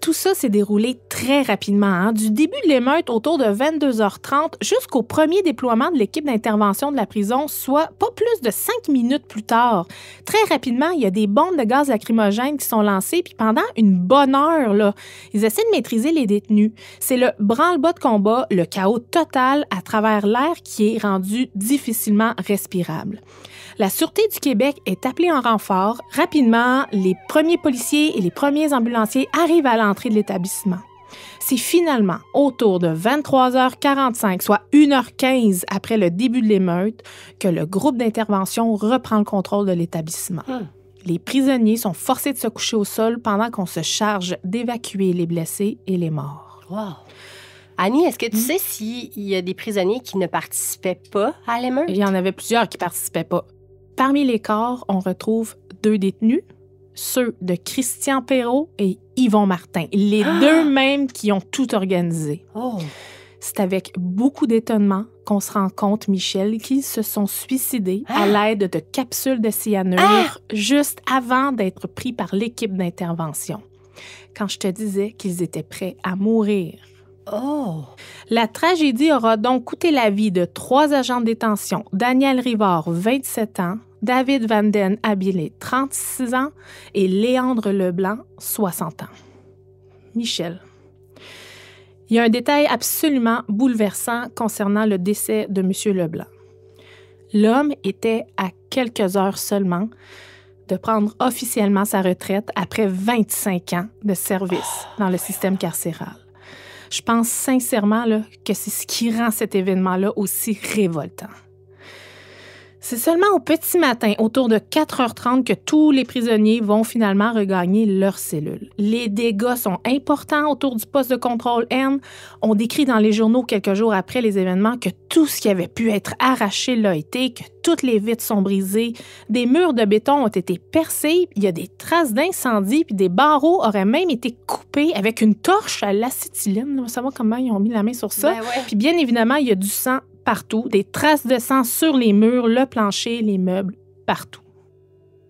tout ça s'est déroulé très rapidement, hein. du début de l'émeute autour de 22h30 jusqu'au premier déploiement de l'équipe d'intervention de la prison, soit pas plus de cinq minutes plus tard. Très rapidement, il y a des bombes de gaz lacrymogène qui sont lancées, puis pendant une bonne heure, là, ils essaient de maîtriser les détenus. C'est le branle-bas de combat, le chaos total à travers l'air qui est rendu difficilement respirable. La Sûreté du Québec est appelée en renfort. Rapidement, les premiers policiers et les premiers ambulanciers arrivent à l'entrée de l'établissement. C'est finalement autour de 23h45, soit 1h15 après le début de l'émeute, que le groupe d'intervention reprend le contrôle de l'établissement. Hmm. Les prisonniers sont forcés de se coucher au sol pendant qu'on se charge d'évacuer les blessés et les morts. Annie, est-ce que tu hmm. sais s'il y a des prisonniers qui ne participaient pas à l'émeute? Il y en avait plusieurs qui participaient pas. Parmi les corps, on retrouve deux détenus, ceux de Christian Perrault et Yvon Martin, les ah! deux mêmes qui ont tout organisé. Oh. C'est avec beaucoup d'étonnement qu'on se rend compte, Michel, qu'ils se sont suicidés à ah! l'aide de capsules de cyanure ah! juste avant d'être pris par l'équipe d'intervention. Quand je te disais qu'ils étaient prêts à mourir. Oh. La tragédie aura donc coûté la vie de trois agents de détention, Daniel Rivard, 27 ans, David Vanden Abilé, 36 ans, et Léandre Leblanc, 60 ans. Michel. Il y a un détail absolument bouleversant concernant le décès de M. Leblanc. L'homme était à quelques heures seulement de prendre officiellement sa retraite après 25 ans de service dans le système carcéral. Je pense sincèrement que c'est ce qui rend cet événement-là aussi révoltant. C'est seulement au petit matin, autour de 4h30, que tous les prisonniers vont finalement regagner leur cellule. Les dégâts sont importants autour du poste de contrôle N. On décrit dans les journaux quelques jours après les événements que tout ce qui avait pu être arraché l'a été, que toutes les vitres sont brisées, des murs de béton ont été percés, il y a des traces d'incendie, puis des barreaux auraient même été coupés avec une torche à l'acétylène. On va savoir comment ils ont mis la main sur ça. Ben puis bien évidemment, il y a du sang partout, des traces de sang sur les murs, le plancher, les meubles, partout.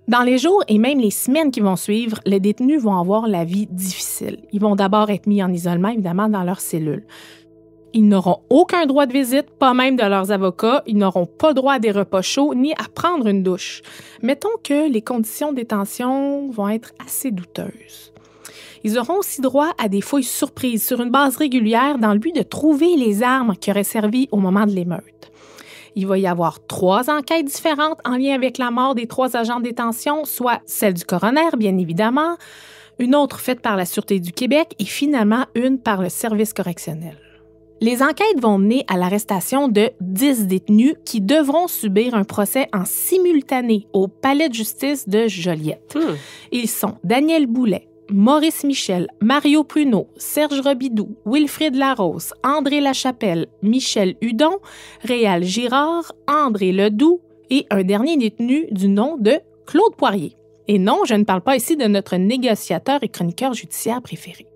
Dans les jours et même les semaines qui vont suivre, les détenus vont avoir la vie difficile. Ils vont d'abord être mis en isolement, évidemment, dans leur cellule. Ils n'auront aucun droit de visite, pas même de leurs avocats. Ils n'auront pas droit à des repas chauds ni à prendre une douche. Mettons que les conditions de détention vont être assez douteuses. Ils auront aussi droit à des fouilles surprises sur une base régulière dans le but de trouver les armes qui auraient servi au moment de l'émeute. Il va y avoir trois enquêtes différentes en lien avec la mort des trois agents de détention, soit celle du coroner, bien évidemment, une autre faite par la Sûreté du Québec et finalement une par le service correctionnel. Les enquêtes vont mener à l'arrestation de dix détenus qui devront subir un procès en simultané au Palais de justice de Joliette. Hmm. Ils sont Daniel Boulet, Maurice Michel, Mario Pruneau, Serge Robidoux, Wilfrid Larose, André Lachapelle, Michel Hudon, Réal Girard, André Ledoux et un dernier détenu du nom de Claude Poirier. Et non, je ne parle pas ici de notre négociateur et chroniqueur judiciaire préféré.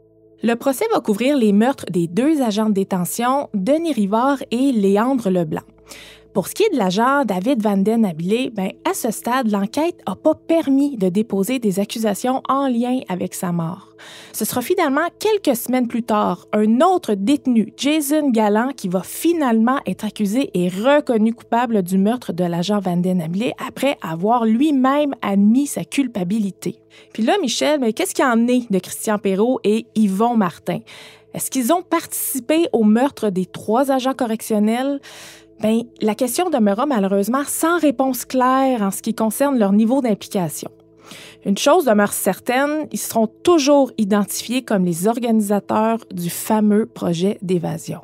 Le procès va couvrir les meurtres des deux agents de détention, Denis Rivard et Léandre Leblanc. Pour ce qui est de l'agent David Vanden Abilé, ben, à ce stade, l'enquête n'a pas permis de déposer des accusations en lien avec sa mort. Ce sera finalement quelques semaines plus tard, un autre détenu, Jason Galland, qui va finalement être accusé et reconnu coupable du meurtre de l'agent Vanden Abilé après avoir lui-même admis sa culpabilité. Puis là, Michel, mais qu'est-ce qui en est de Christian Perrault et Yvon Martin? Est-ce qu'ils ont participé au meurtre des trois agents correctionnels? Ben, la question demeura malheureusement sans réponse claire en ce qui concerne leur niveau d'implication. Une chose demeure certaine, ils seront toujours identifiés comme les organisateurs du fameux projet d'évasion.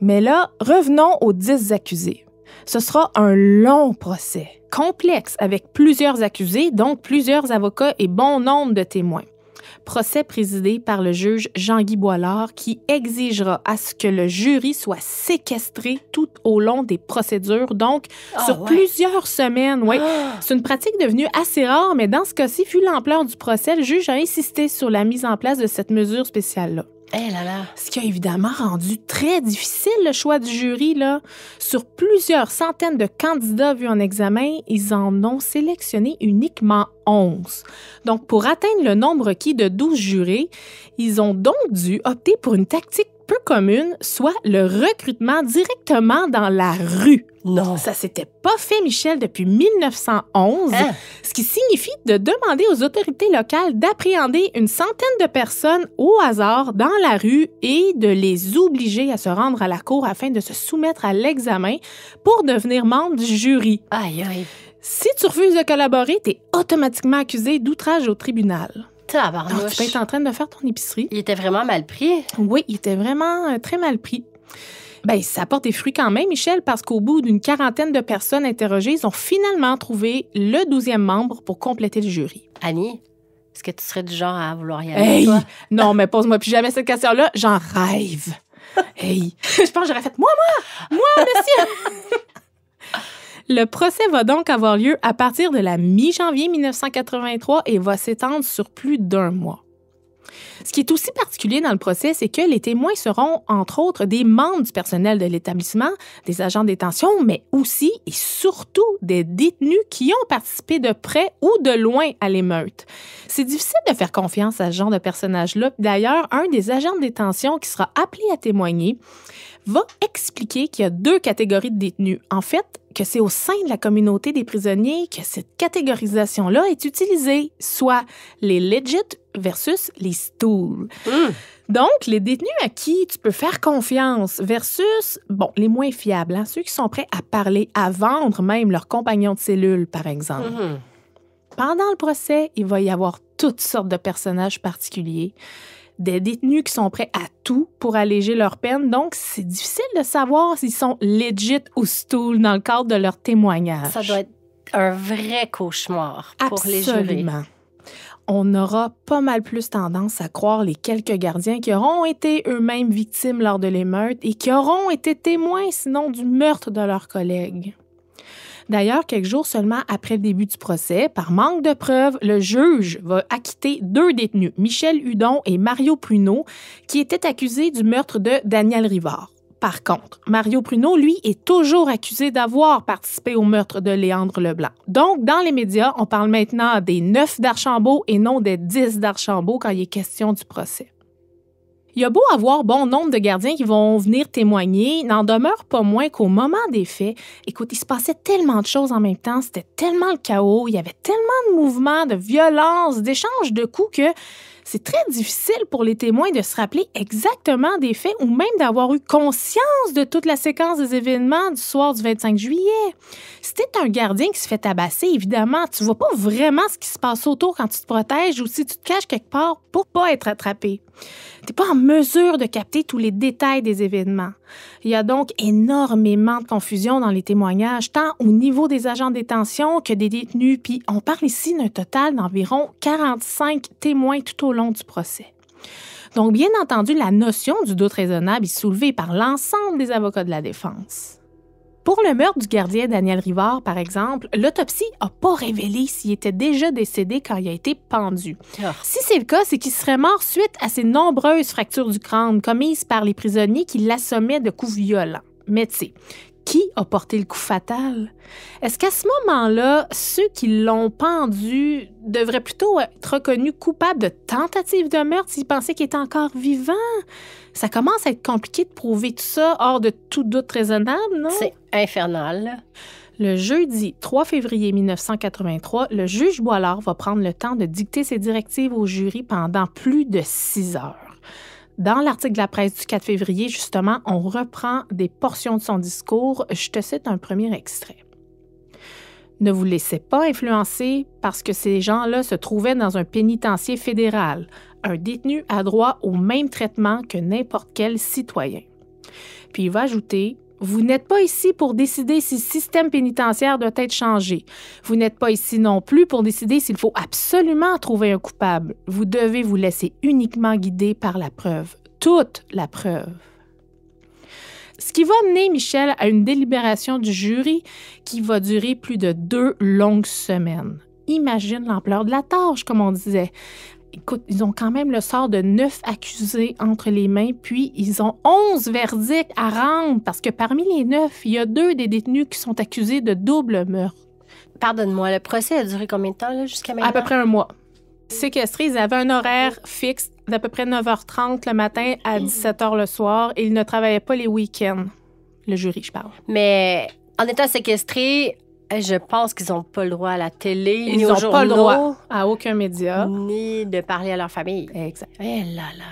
Mais là, revenons aux dix accusés. Ce sera un long procès, complexe, avec plusieurs accusés, donc plusieurs avocats et bon nombre de témoins procès présidé par le juge Jean-Guy Boilard qui exigera à ce que le jury soit séquestré tout au long des procédures, donc ah sur plusieurs semaines. Ouais. Ah! C'est une pratique devenue assez rare, mais dans ce cas-ci, vu l'ampleur du procès, le juge a insisté sur la mise en place de cette mesure spéciale-là. Eh Ce qui a évidemment rendu très difficile le choix du jury. Là. Sur plusieurs centaines de candidats vus en examen, ils en ont sélectionné uniquement 11. Donc, pour atteindre le nombre requis de 12 jurés, ils ont donc dû opter pour une tactique peu commune, soit le recrutement directement dans la rue. Non. Ça s'était pas fait, Michel, depuis 1911, hein? ce qui signifie de demander aux autorités locales d'appréhender une centaine de personnes au hasard dans la rue et de les obliger à se rendre à la cour afin de se soumettre à l'examen pour devenir membre du jury. Aïe, aïe. Si tu refuses de collaborer, tu es automatiquement accusé d'outrage au tribunal. Ah, tu peux être en train de faire ton épicerie. Il était vraiment mal pris. Oui, il était vraiment euh, très mal pris. Ben, ça porte des fruits quand même, Michel, parce qu'au bout d'une quarantaine de personnes interrogées, ils ont finalement trouvé le douzième membre pour compléter le jury. Annie, est-ce que tu serais du genre à vouloir y aller? Hey, <laughs> non, mais pose-moi plus jamais cette question-là. J'en rêve. <laughs> Hey, je pense que j'aurais fait moi, moi, moi, monsieur. <laughs> Le procès va donc avoir lieu à partir de la mi-janvier 1983 et va s'étendre sur plus d'un mois. Ce qui est aussi particulier dans le procès, c'est que les témoins seront, entre autres, des membres du personnel de l'établissement, des agents de détention, mais aussi et surtout des détenus qui ont participé de près ou de loin à l'émeute. C'est difficile de faire confiance à ce genre de personnage-là. D'ailleurs, un des agents de détention qui sera appelé à témoigner va expliquer qu'il y a deux catégories de détenus. En fait, que c'est au sein de la communauté des prisonniers que cette catégorisation-là est utilisée, soit les legit versus les stool. Hmm. Donc, les détenus à qui tu peux faire confiance versus, bon, les moins fiables, hein, ceux qui sont prêts à parler, à vendre même leurs compagnons de cellule, par exemple. Hmm. Pendant le procès, il va y avoir toutes sortes de personnages particuliers des détenus qui sont prêts à tout pour alléger leur peine, donc c'est difficile de savoir s'ils sont legit ou stool dans le cadre de leur témoignage. Ça doit être un vrai cauchemar pour les les jurés. On aura pas mal plus tendance à croire les quelques gardiens qui auront été eux-mêmes victimes lors de l'émeute et qui auront été témoins sinon du meurtre de leurs collègues. D'ailleurs, quelques jours seulement après le début du procès, par manque de preuves, le juge va acquitter deux détenus, Michel Hudon et Mario Pruneau, qui étaient accusés du meurtre de Daniel Rivard. Par contre, Mario Pruneau, lui, est toujours accusé d'avoir participé au meurtre de Léandre Leblanc. Donc, dans les médias, on parle maintenant des neuf d'Archambault et non des dix d'Archambault quand il est question du procès. Il y a beau avoir bon nombre de gardiens qui vont venir témoigner, n'en demeure pas moins qu'au moment des faits, écoute, il se passait tellement de choses en même temps, c'était tellement le chaos, il y avait tellement de mouvements, de violences, d'échanges de coups que c'est très difficile pour les témoins de se rappeler exactement des faits ou même d'avoir eu conscience de toute la séquence des événements du soir du 25 juillet. Si t'es un gardien qui se fait tabasser, évidemment, tu vois pas vraiment ce qui se passe autour quand tu te protèges ou si tu te caches quelque part pour pas être attrapé n'es pas en mesure de capter tous les détails des événements. Il y a donc énormément de confusion dans les témoignages, tant au niveau des agents de détention que des détenus. Puis on parle ici d'un total d'environ 45 témoins tout au long du procès. Donc, bien entendu, la notion du doute raisonnable est soulevée par l'ensemble des avocats de la défense. Pour le meurtre du gardien Daniel Rivard, par exemple, l'autopsie n'a pas révélé s'il était déjà décédé quand il a été pendu. Ah. Si c'est le cas, c'est qu'il serait mort suite à ses nombreuses fractures du crâne commises par les prisonniers qui l'assommaient de coups violents. Mais tu qui a porté le coup fatal? Est-ce qu'à ce, moment-là, ceux qui l'ont pendu devraient plutôt être reconnus coupables de tentative de meurtre s'ils pensaient qu'il était encore vivant? Ça commence à être compliqué de prouver tout ça hors de tout doute raisonnable, non? C'est infernal. Le jeudi 3 février 1983, le juge Boilard va prendre le temps de dicter ses directives au jury pendant plus de six heures. Dans l'article de la presse du 4 février, justement, on reprend des portions de son discours. Je te cite un premier extrait. Ne vous laissez pas influencer parce que ces gens-là se trouvaient dans un pénitencier fédéral. Un détenu a droit au même traitement que n'importe quel citoyen. Puis il va ajouter vous n'êtes pas ici pour décider si le système pénitentiaire doit être changé. Vous n'êtes pas ici non plus pour décider s'il faut absolument trouver un coupable. Vous devez vous laisser uniquement guider par la preuve, toute la preuve. Ce qui va mener Michel à une délibération du jury qui va durer plus de deux longues semaines imagine l'ampleur de la tâche, comme on disait écoute, ils ont quand même le sort de neuf accusés entre les mains, puis ils ont onze verdicts à rendre parce que parmi les neuf, il y a deux des détenus qui sont accusés de double meurtre. Pardonne-moi, le procès a duré combien de temps jusqu'à maintenant? À peu près un mois. Séquestrés, ils avaient un horaire fixe d'à peu près 9h30 le matin à 17h mm. le soir et ils ne travaillaient pas les week-ends. Le jury, je parle. Mais en étant séquestrés, eh, je pense qu'ils n'ont pas le droit à la télé, Ils ni pas le droit à aucun média. Ni de parler à leur famille. Exact. Eh là là.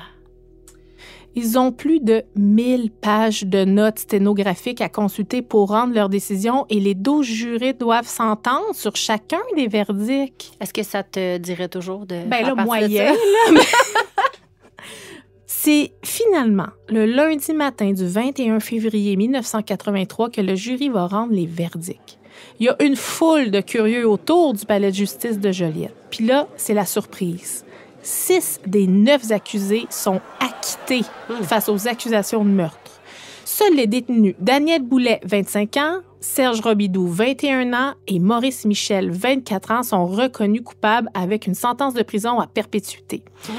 Ils ont plus de 1000 pages de notes sténographiques à consulter pour rendre leur décision et les 12 jurés doivent s'entendre sur chacun des verdicts. Est-ce que ça te dirait toujours de... Ben là, moyen. <laughs> <laughs> C'est finalement le lundi matin du 21 février 1983 que le jury va rendre les verdicts. Il y a une foule de curieux autour du palais de justice de Joliette. Puis là, c'est la surprise. Six des neuf accusés sont acquittés hmm. face aux accusations de meurtre. Seuls les détenus Daniel Boulet, 25 ans, Serge Robidoux, 21 ans, et Maurice Michel, 24 ans, sont reconnus coupables avec une sentence de prison à perpétuité. Hmm.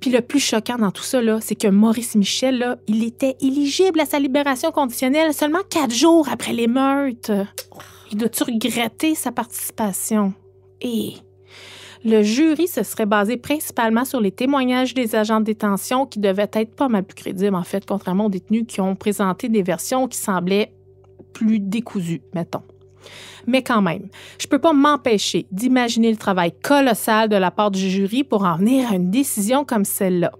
Puis le plus choquant dans tout ça, c'est que Maurice Michel, là, il était éligible à sa libération conditionnelle seulement quatre jours après les meurtres. Oh. Il tu regretter sa participation? Et le jury se serait basé principalement sur les témoignages des agents de détention qui devaient être pas mal plus crédibles, en fait, contrairement aux détenus qui ont présenté des versions qui semblaient plus décousues, mettons mais quand même, je ne peux pas m'empêcher d'imaginer le travail colossal de la part du jury pour en venir à une décision comme celle-là.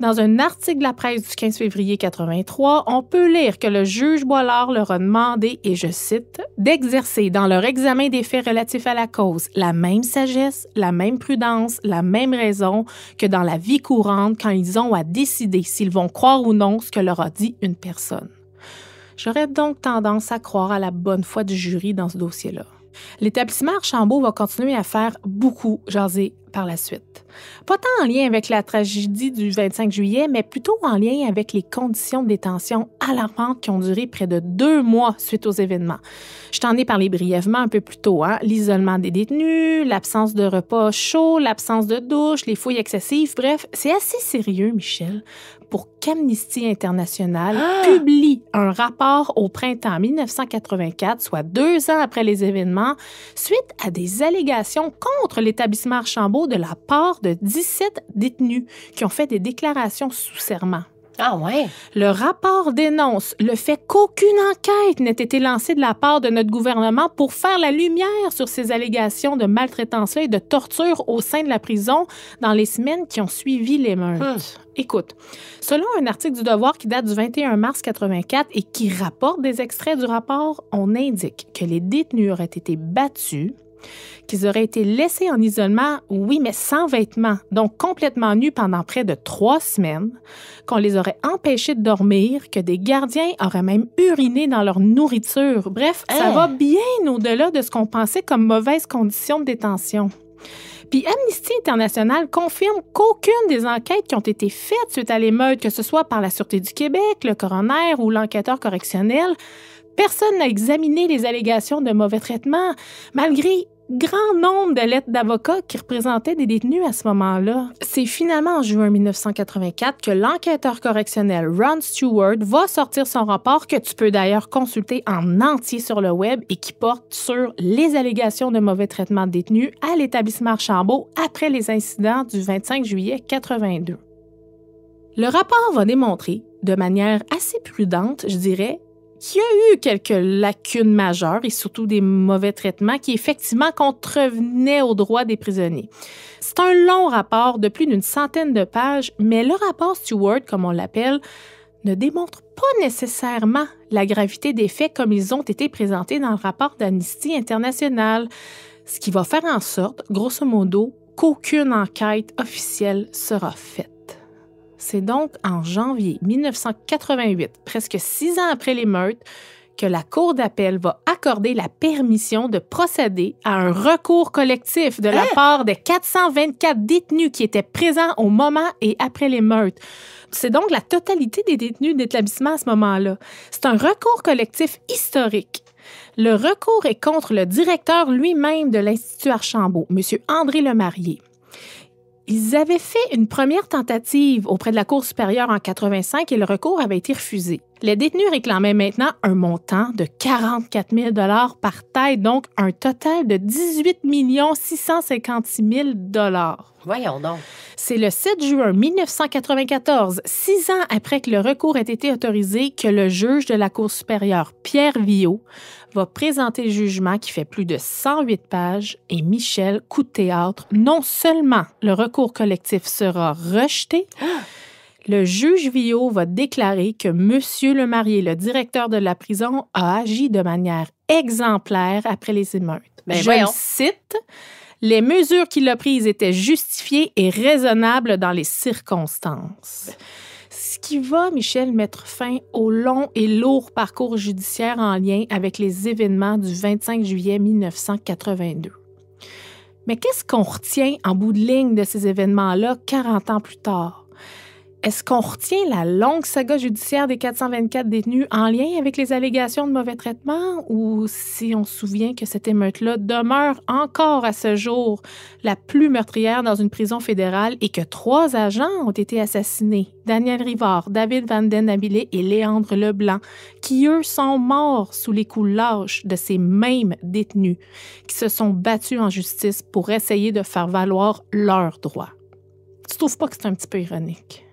Dans un article de la presse du 15 février 83, on peut lire que le juge Boilard leur a demandé, et je cite, d'exercer dans leur examen des faits relatifs à la cause la même sagesse, la même prudence, la même raison que dans la vie courante quand ils ont à décider s'ils vont croire ou non ce que leur a dit une personne. J'aurais donc tendance à croire à la bonne foi du jury dans ce dossier-là. L'établissement Archambault va continuer à faire beaucoup jaser par la suite. Pas tant en lien avec la tragédie du 25 juillet, mais plutôt en lien avec les conditions de détention alarmantes qui ont duré près de deux mois suite aux événements. Je t'en ai parlé brièvement un peu plus tôt. Hein? L'isolement des détenus, l'absence de repas chauds, l'absence de douche, les fouilles excessives, bref, c'est assez sérieux, Michel, pour qu'Amnesty International ah! publie un rapport au printemps 1984, soit deux ans après les événements, suite à des allégations contre l'établissement Archambault de la part de 17 détenus qui ont fait des déclarations sous serment. Ah ouais. Le rapport dénonce le fait qu'aucune enquête n'ait été lancée de la part de notre gouvernement pour faire la lumière sur ces allégations de maltraitance et de torture au sein de la prison dans les semaines qui ont suivi les meurtres. Hum. Écoute, selon un article du Devoir qui date du 21 mars 84 et qui rapporte des extraits du rapport, on indique que les détenus auraient été battus, qu'ils auraient été laissés en isolement, oui, mais sans vêtements, donc complètement nus pendant près de trois semaines, qu'on les aurait empêchés de dormir, que des gardiens auraient même uriné dans leur nourriture. Bref, ça hein? va bien au-delà de ce qu'on pensait comme mauvaise condition de détention. Puis Amnesty International confirme qu'aucune des enquêtes qui ont été faites suite à l'émeute, que ce soit par la Sûreté du Québec, le coroner ou l'enquêteur correctionnel, personne n'a examiné les allégations de mauvais traitement, malgré grand nombre de lettres d'avocats qui représentaient des détenus à ce moment-là. C'est finalement en juin 1984 que l'enquêteur correctionnel Ron Stewart va sortir son rapport que tu peux d'ailleurs consulter en entier sur le web et qui porte sur les allégations de mauvais traitement de détenus à l'établissement Archambault après les incidents du 25 juillet 82. Le rapport va démontrer, de manière assez prudente, je dirais, y a eu quelques lacunes majeures et surtout des mauvais traitements qui effectivement contrevenaient aux droits des prisonniers. C'est un long rapport de plus d'une centaine de pages, mais le rapport Stewart, comme on l'appelle, ne démontre pas nécessairement la gravité des faits comme ils ont été présentés dans le rapport d'Amnesty International, ce qui va faire en sorte, grosso modo, qu'aucune enquête officielle sera faite. C'est donc en janvier 1988, presque six ans après les meurtres, que la Cour d'appel va accorder la permission de procéder à un recours collectif de la hein? part des 424 détenus qui étaient présents au moment et après les meurtres. C'est donc la totalité des détenus d'établissement à ce moment-là. C'est un recours collectif historique. Le recours est contre le directeur lui-même de l'Institut Archambault, M. André Lemarié. Ils avaient fait une première tentative auprès de la Cour supérieure en 1985 et le recours avait été refusé. Les détenus réclamaient maintenant un montant de 44 000 par taille, donc un total de 18 656 000 Voyons donc. C'est le 7 juin 1994, six ans après que le recours ait été autorisé, que le juge de la Cour supérieure, Pierre Viau, va présenter le jugement qui fait plus de 108 pages et Michel, coup de théâtre, non seulement le recours collectif sera rejeté, ah! le juge Villot va déclarer que Monsieur le marié, le directeur de la prison, a agi de manière exemplaire après les émeutes. Ben Je cite les mesures qu'il a prises étaient justifiées et raisonnables dans les circonstances. Ce qui va, Michel, mettre fin au long et lourd parcours judiciaire en lien avec les événements du 25 juillet 1982. Mais qu'est-ce qu'on retient en bout de ligne de ces événements-là 40 ans plus tard? Est-ce qu'on retient la longue saga judiciaire des 424 détenus en lien avec les allégations de mauvais traitement ou si on se souvient que cette émeute-là demeure encore à ce jour la plus meurtrière dans une prison fédérale et que trois agents ont été assassinés, Daniel Rivard, David Van Den et Léandre Leblanc, qui eux sont morts sous les coups lâches de ces mêmes détenus qui se sont battus en justice pour essayer de faire valoir leurs droits. Tu trouves pas que c'est un petit peu ironique?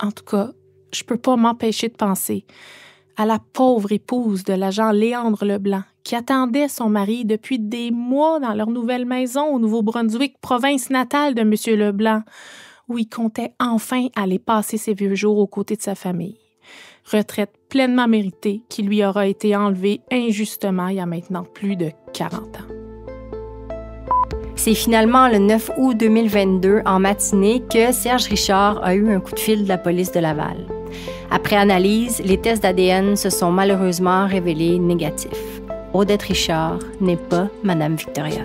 en tout cas, je peux pas m'empêcher de penser à la pauvre épouse de l'agent Léandre Leblanc, qui attendait son mari depuis des mois dans leur nouvelle maison au Nouveau-Brunswick, province natale de M. Leblanc, où il comptait enfin aller passer ses vieux jours aux côtés de sa famille. Retraite pleinement méritée qui lui aura été enlevée injustement il y a maintenant plus de 40 ans. C'est finalement le 9 août 2022, en matinée, que Serge Richard a eu un coup de fil de la police de Laval. Après analyse, les tests d'ADN se sont malheureusement révélés négatifs. Odette Richard n'est pas Madame Victoria.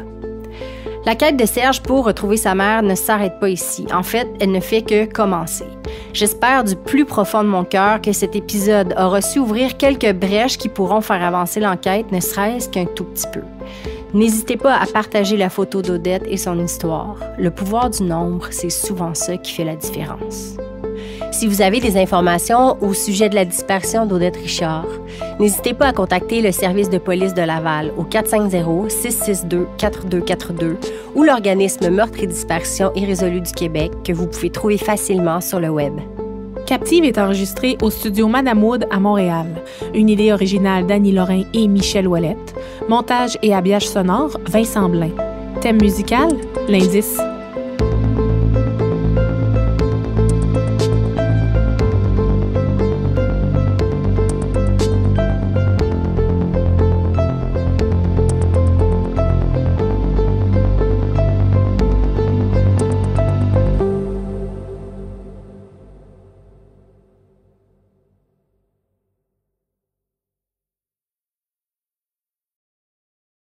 La quête de Serge pour retrouver sa mère ne s'arrête pas ici. En fait, elle ne fait que commencer. J'espère du plus profond de mon cœur que cet épisode aura su ouvrir quelques brèches qui pourront faire avancer l'enquête, ne serait-ce qu'un tout petit peu. N'hésitez pas à partager la photo d'Odette et son histoire. Le pouvoir du nombre, c'est souvent ça qui fait la différence. Si vous avez des informations au sujet de la disparition d'Odette Richard, n'hésitez pas à contacter le service de police de Laval au 450-662-4242 ou l'organisme Meurtre et Disparition irrésolu du Québec que vous pouvez trouver facilement sur le web. Captive est enregistré au studio Manamoud à Montréal. Une idée originale d'Annie Lorrain et Michel Ouellette. Montage et habillage sonore, Vincent Blain. Thème musical, l'indice